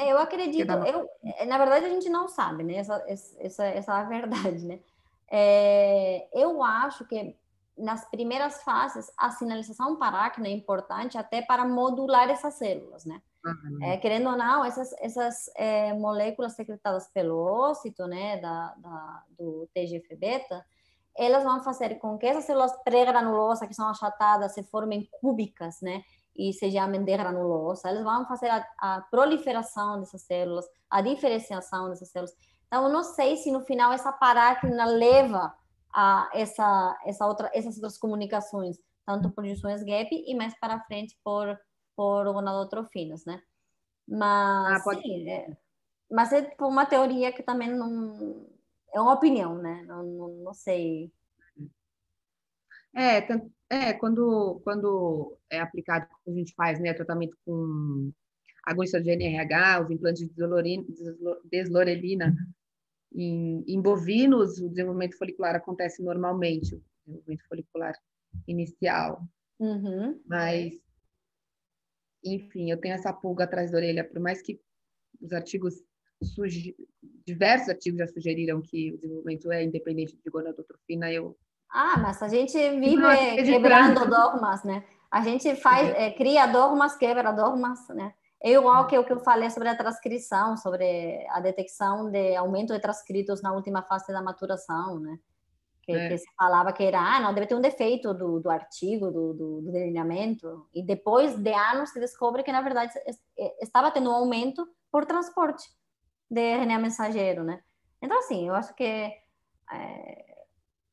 é, eu acredito, eu, é, na verdade a gente não sabe, né? Essa, essa, essa é a verdade, né? É, eu acho que nas primeiras fases, a sinalização paráquina é importante até para modular essas células, né? Uhum. É, querendo ou não, essas, essas é, moléculas secretadas pelo ócito, né, da, da do TGF-beta, elas vão fazer com que essas células pré-granulosas, que são achatadas, se formem cúbicas, né, e se chamem de granulosa. Elas vão fazer a, a proliferação dessas células, a diferenciação dessas células. Então, eu não sei se no final essa paráquina leva a essa, essa outra, essas outras comunicações, tanto por junções Gap e mais para frente por, por gonadotrofinas né? Mas, ah, pode... sim, é, mas é tipo, uma teoria que também não... É uma opinião, né? Não, não, não sei... É, é quando, quando é aplicado, a gente faz, né? Tratamento com agonista de NRH, os implantes de deslorelina, em, em bovinos, o desenvolvimento folicular acontece normalmente, o desenvolvimento folicular inicial. Uhum. Mas, enfim, eu tenho essa pulga atrás da orelha, por mais que os artigos, diversos artigos já sugeriram que o desenvolvimento é independente de gonadotrofina, eu... Ah, mas a gente vive quebrando dogmas, né? A gente faz, uhum. é, cria dogmas, quebra dogmas, né? É igual uhum. que o que eu falei sobre a transcrição, sobre a detecção de aumento de transcritos na última fase da maturação, né? Que, é. que se falava que era, ah, não, deve ter um defeito do, do artigo, do, do, do delineamento. E depois de anos se descobre que, na verdade, estava tendo um aumento por transporte de RNA mensageiro, né? Então, assim, eu acho que é,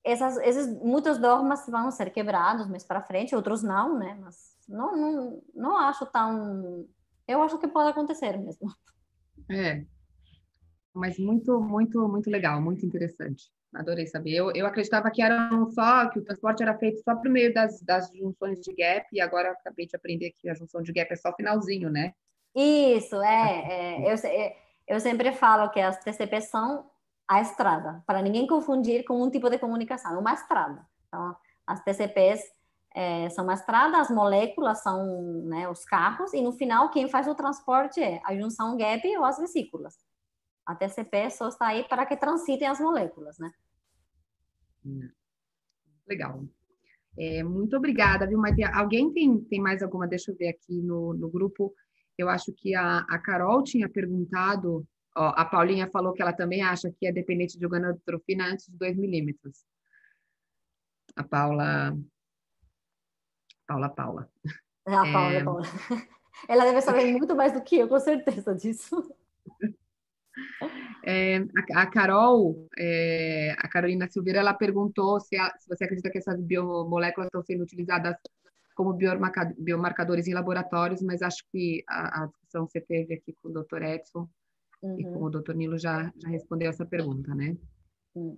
essas, esses, muitos dogmas vão ser quebrados mais para frente, outros não, né? Mas não, não, não acho tão eu acho que pode acontecer mesmo. É. Mas muito, muito, muito legal, muito interessante. Adorei saber. Eu, eu acreditava que eram só que o transporte era feito só por meio das, das junções de gap e agora acabei de aprender que a junção de gap é só finalzinho, né? Isso é. é eu, eu sempre falo que as TCP são a estrada para ninguém confundir com um tipo de comunicação, é uma estrada. Então as TCPs é, são a estrada, as moléculas são né, os carros, e no final quem faz o transporte é a junção gap ou as vesículas. A TCP só está aí para que transitem as moléculas, né? Hum. Legal. É, muito obrigada, viu, Maria? Alguém tem, tem mais alguma? Deixa eu ver aqui no, no grupo. Eu acho que a, a Carol tinha perguntado, ó, a Paulinha falou que ela também acha que é dependente de organotrofina antes de 2 milímetros. A Paula Paula Paula. É a Paula, é... é. Paula. Ela deve saber muito mais do que eu, com certeza disso. É, a, Carol, é, a Carolina Silveira, ela perguntou se, a, se, você acredita que essas biomoléculas estão sendo utilizadas como biomarcadores, biomarcadores em laboratórios, mas acho que a, a, discussão que você teve aqui com o Dr. Edson uhum. e com o Dr. Nilo já, já respondeu essa pergunta, né? Uhum.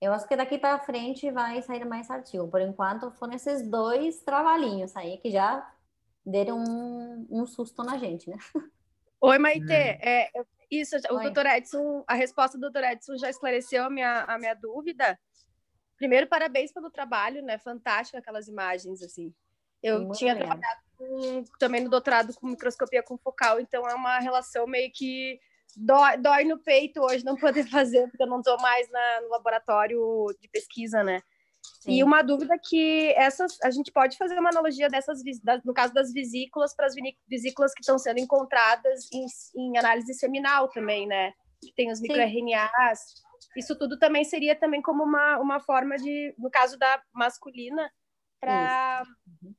Eu acho que daqui para frente vai sair mais artigo. Por enquanto, foram esses dois trabalhinhos aí que já deram um, um susto na gente, né? Oi, Maite. É, é isso, Oi. o doutor Edson, a resposta do doutor Edson já esclareceu a minha, a minha dúvida. Primeiro, parabéns pelo trabalho, né? Fantástico aquelas imagens, assim. Eu Muito tinha legal. trabalhado com, também no doutorado com microscopia com focal, então é uma relação meio que Dói, dói no peito hoje não poder fazer, porque eu não estou mais na, no laboratório de pesquisa, né? Sim. E uma dúvida que essas, a gente pode fazer uma analogia dessas, das, no caso das vesículas, para as vesículas que estão sendo encontradas em, em, análise seminal também, né? Que tem os microRNAs. Isso tudo também seria também como uma, uma forma de, no caso da masculina, para uhum.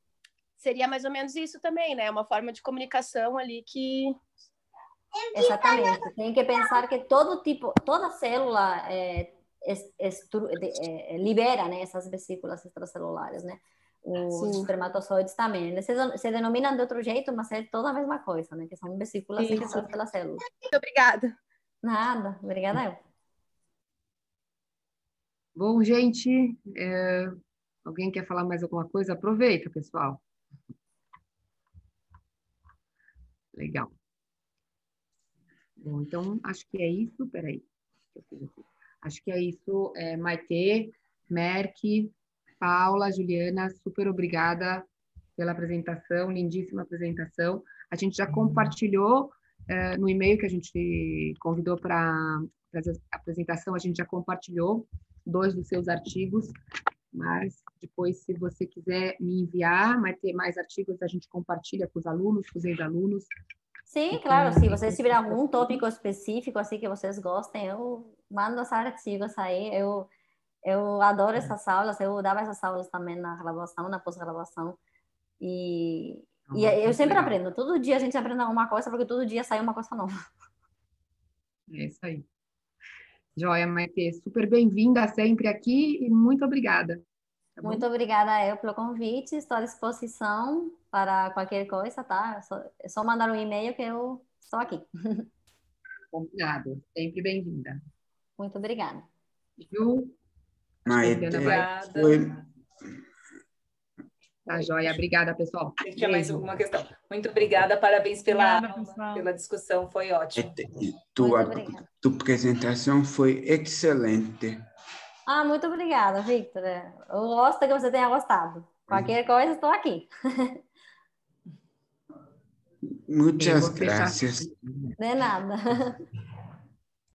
seria mais ou menos isso também, né? Uma forma de comunicação ali que Exatamente. Tem que pensar que todo tipo, toda célula é, estru, é, libera né, essas vesículas extracelulares, né? Os Sim. espermatozoides também. Eles se, se, denominam de outro jeito, mas é toda a mesma coisa, né? Que são vesículas Isso. são pela célula. Muito obrigada. Nada. Obrigada eu. Bom, gente, é... alguém quer falar mais alguma coisa? Aproveita, pessoal. Legal. Bom, então acho que é isso. Peraí, Acho que é isso. É, Maite, Merck, Paula, Juliana, super obrigada pela apresentação, lindíssima apresentação. A gente já compartilhou é, no e-mail que a gente convidou para a apresentação, a gente já compartilhou dois dos seus artigos, mas depois, se você quiser me enviar, Maite, mais artigos, a gente compartilha com os alunos, com os ex-alunos, Sim, claro, se vocês tiverem algum tópico específico assim que vocês gostem, eu mando os artigos aí, eu eu adoro é. essas aulas, eu dava essas aulas também na graduação, na pós-graduação. E, então e eu sempre aprendo, todo dia a gente aprende alguma coisa, porque todo dia sai uma coisa nova. É isso aí. Joia, Maite, super bem-vinda sempre aqui e muito obrigada. Tá muito obrigada eu pelo convite, estou à disposição para qualquer coisa, tá? É só, é só mandar um e-mail que eu estou aqui. Combinado. Sempre bem-vinda. Muito obrigada. Ju, Maite, Obrigada. Tá joia, obrigada, pessoal. tinha mais alguma questão. Muito obrigada, parabéns pela, obrigada, pela discussão, foi ótimo. É, tua, tua apresentação foi excelente. Ah, muito obrigada, Victor. Eu gosto que você tenha gostado. Hum. Qualquer coisa, estou aqui. Muchas gracias. De nada.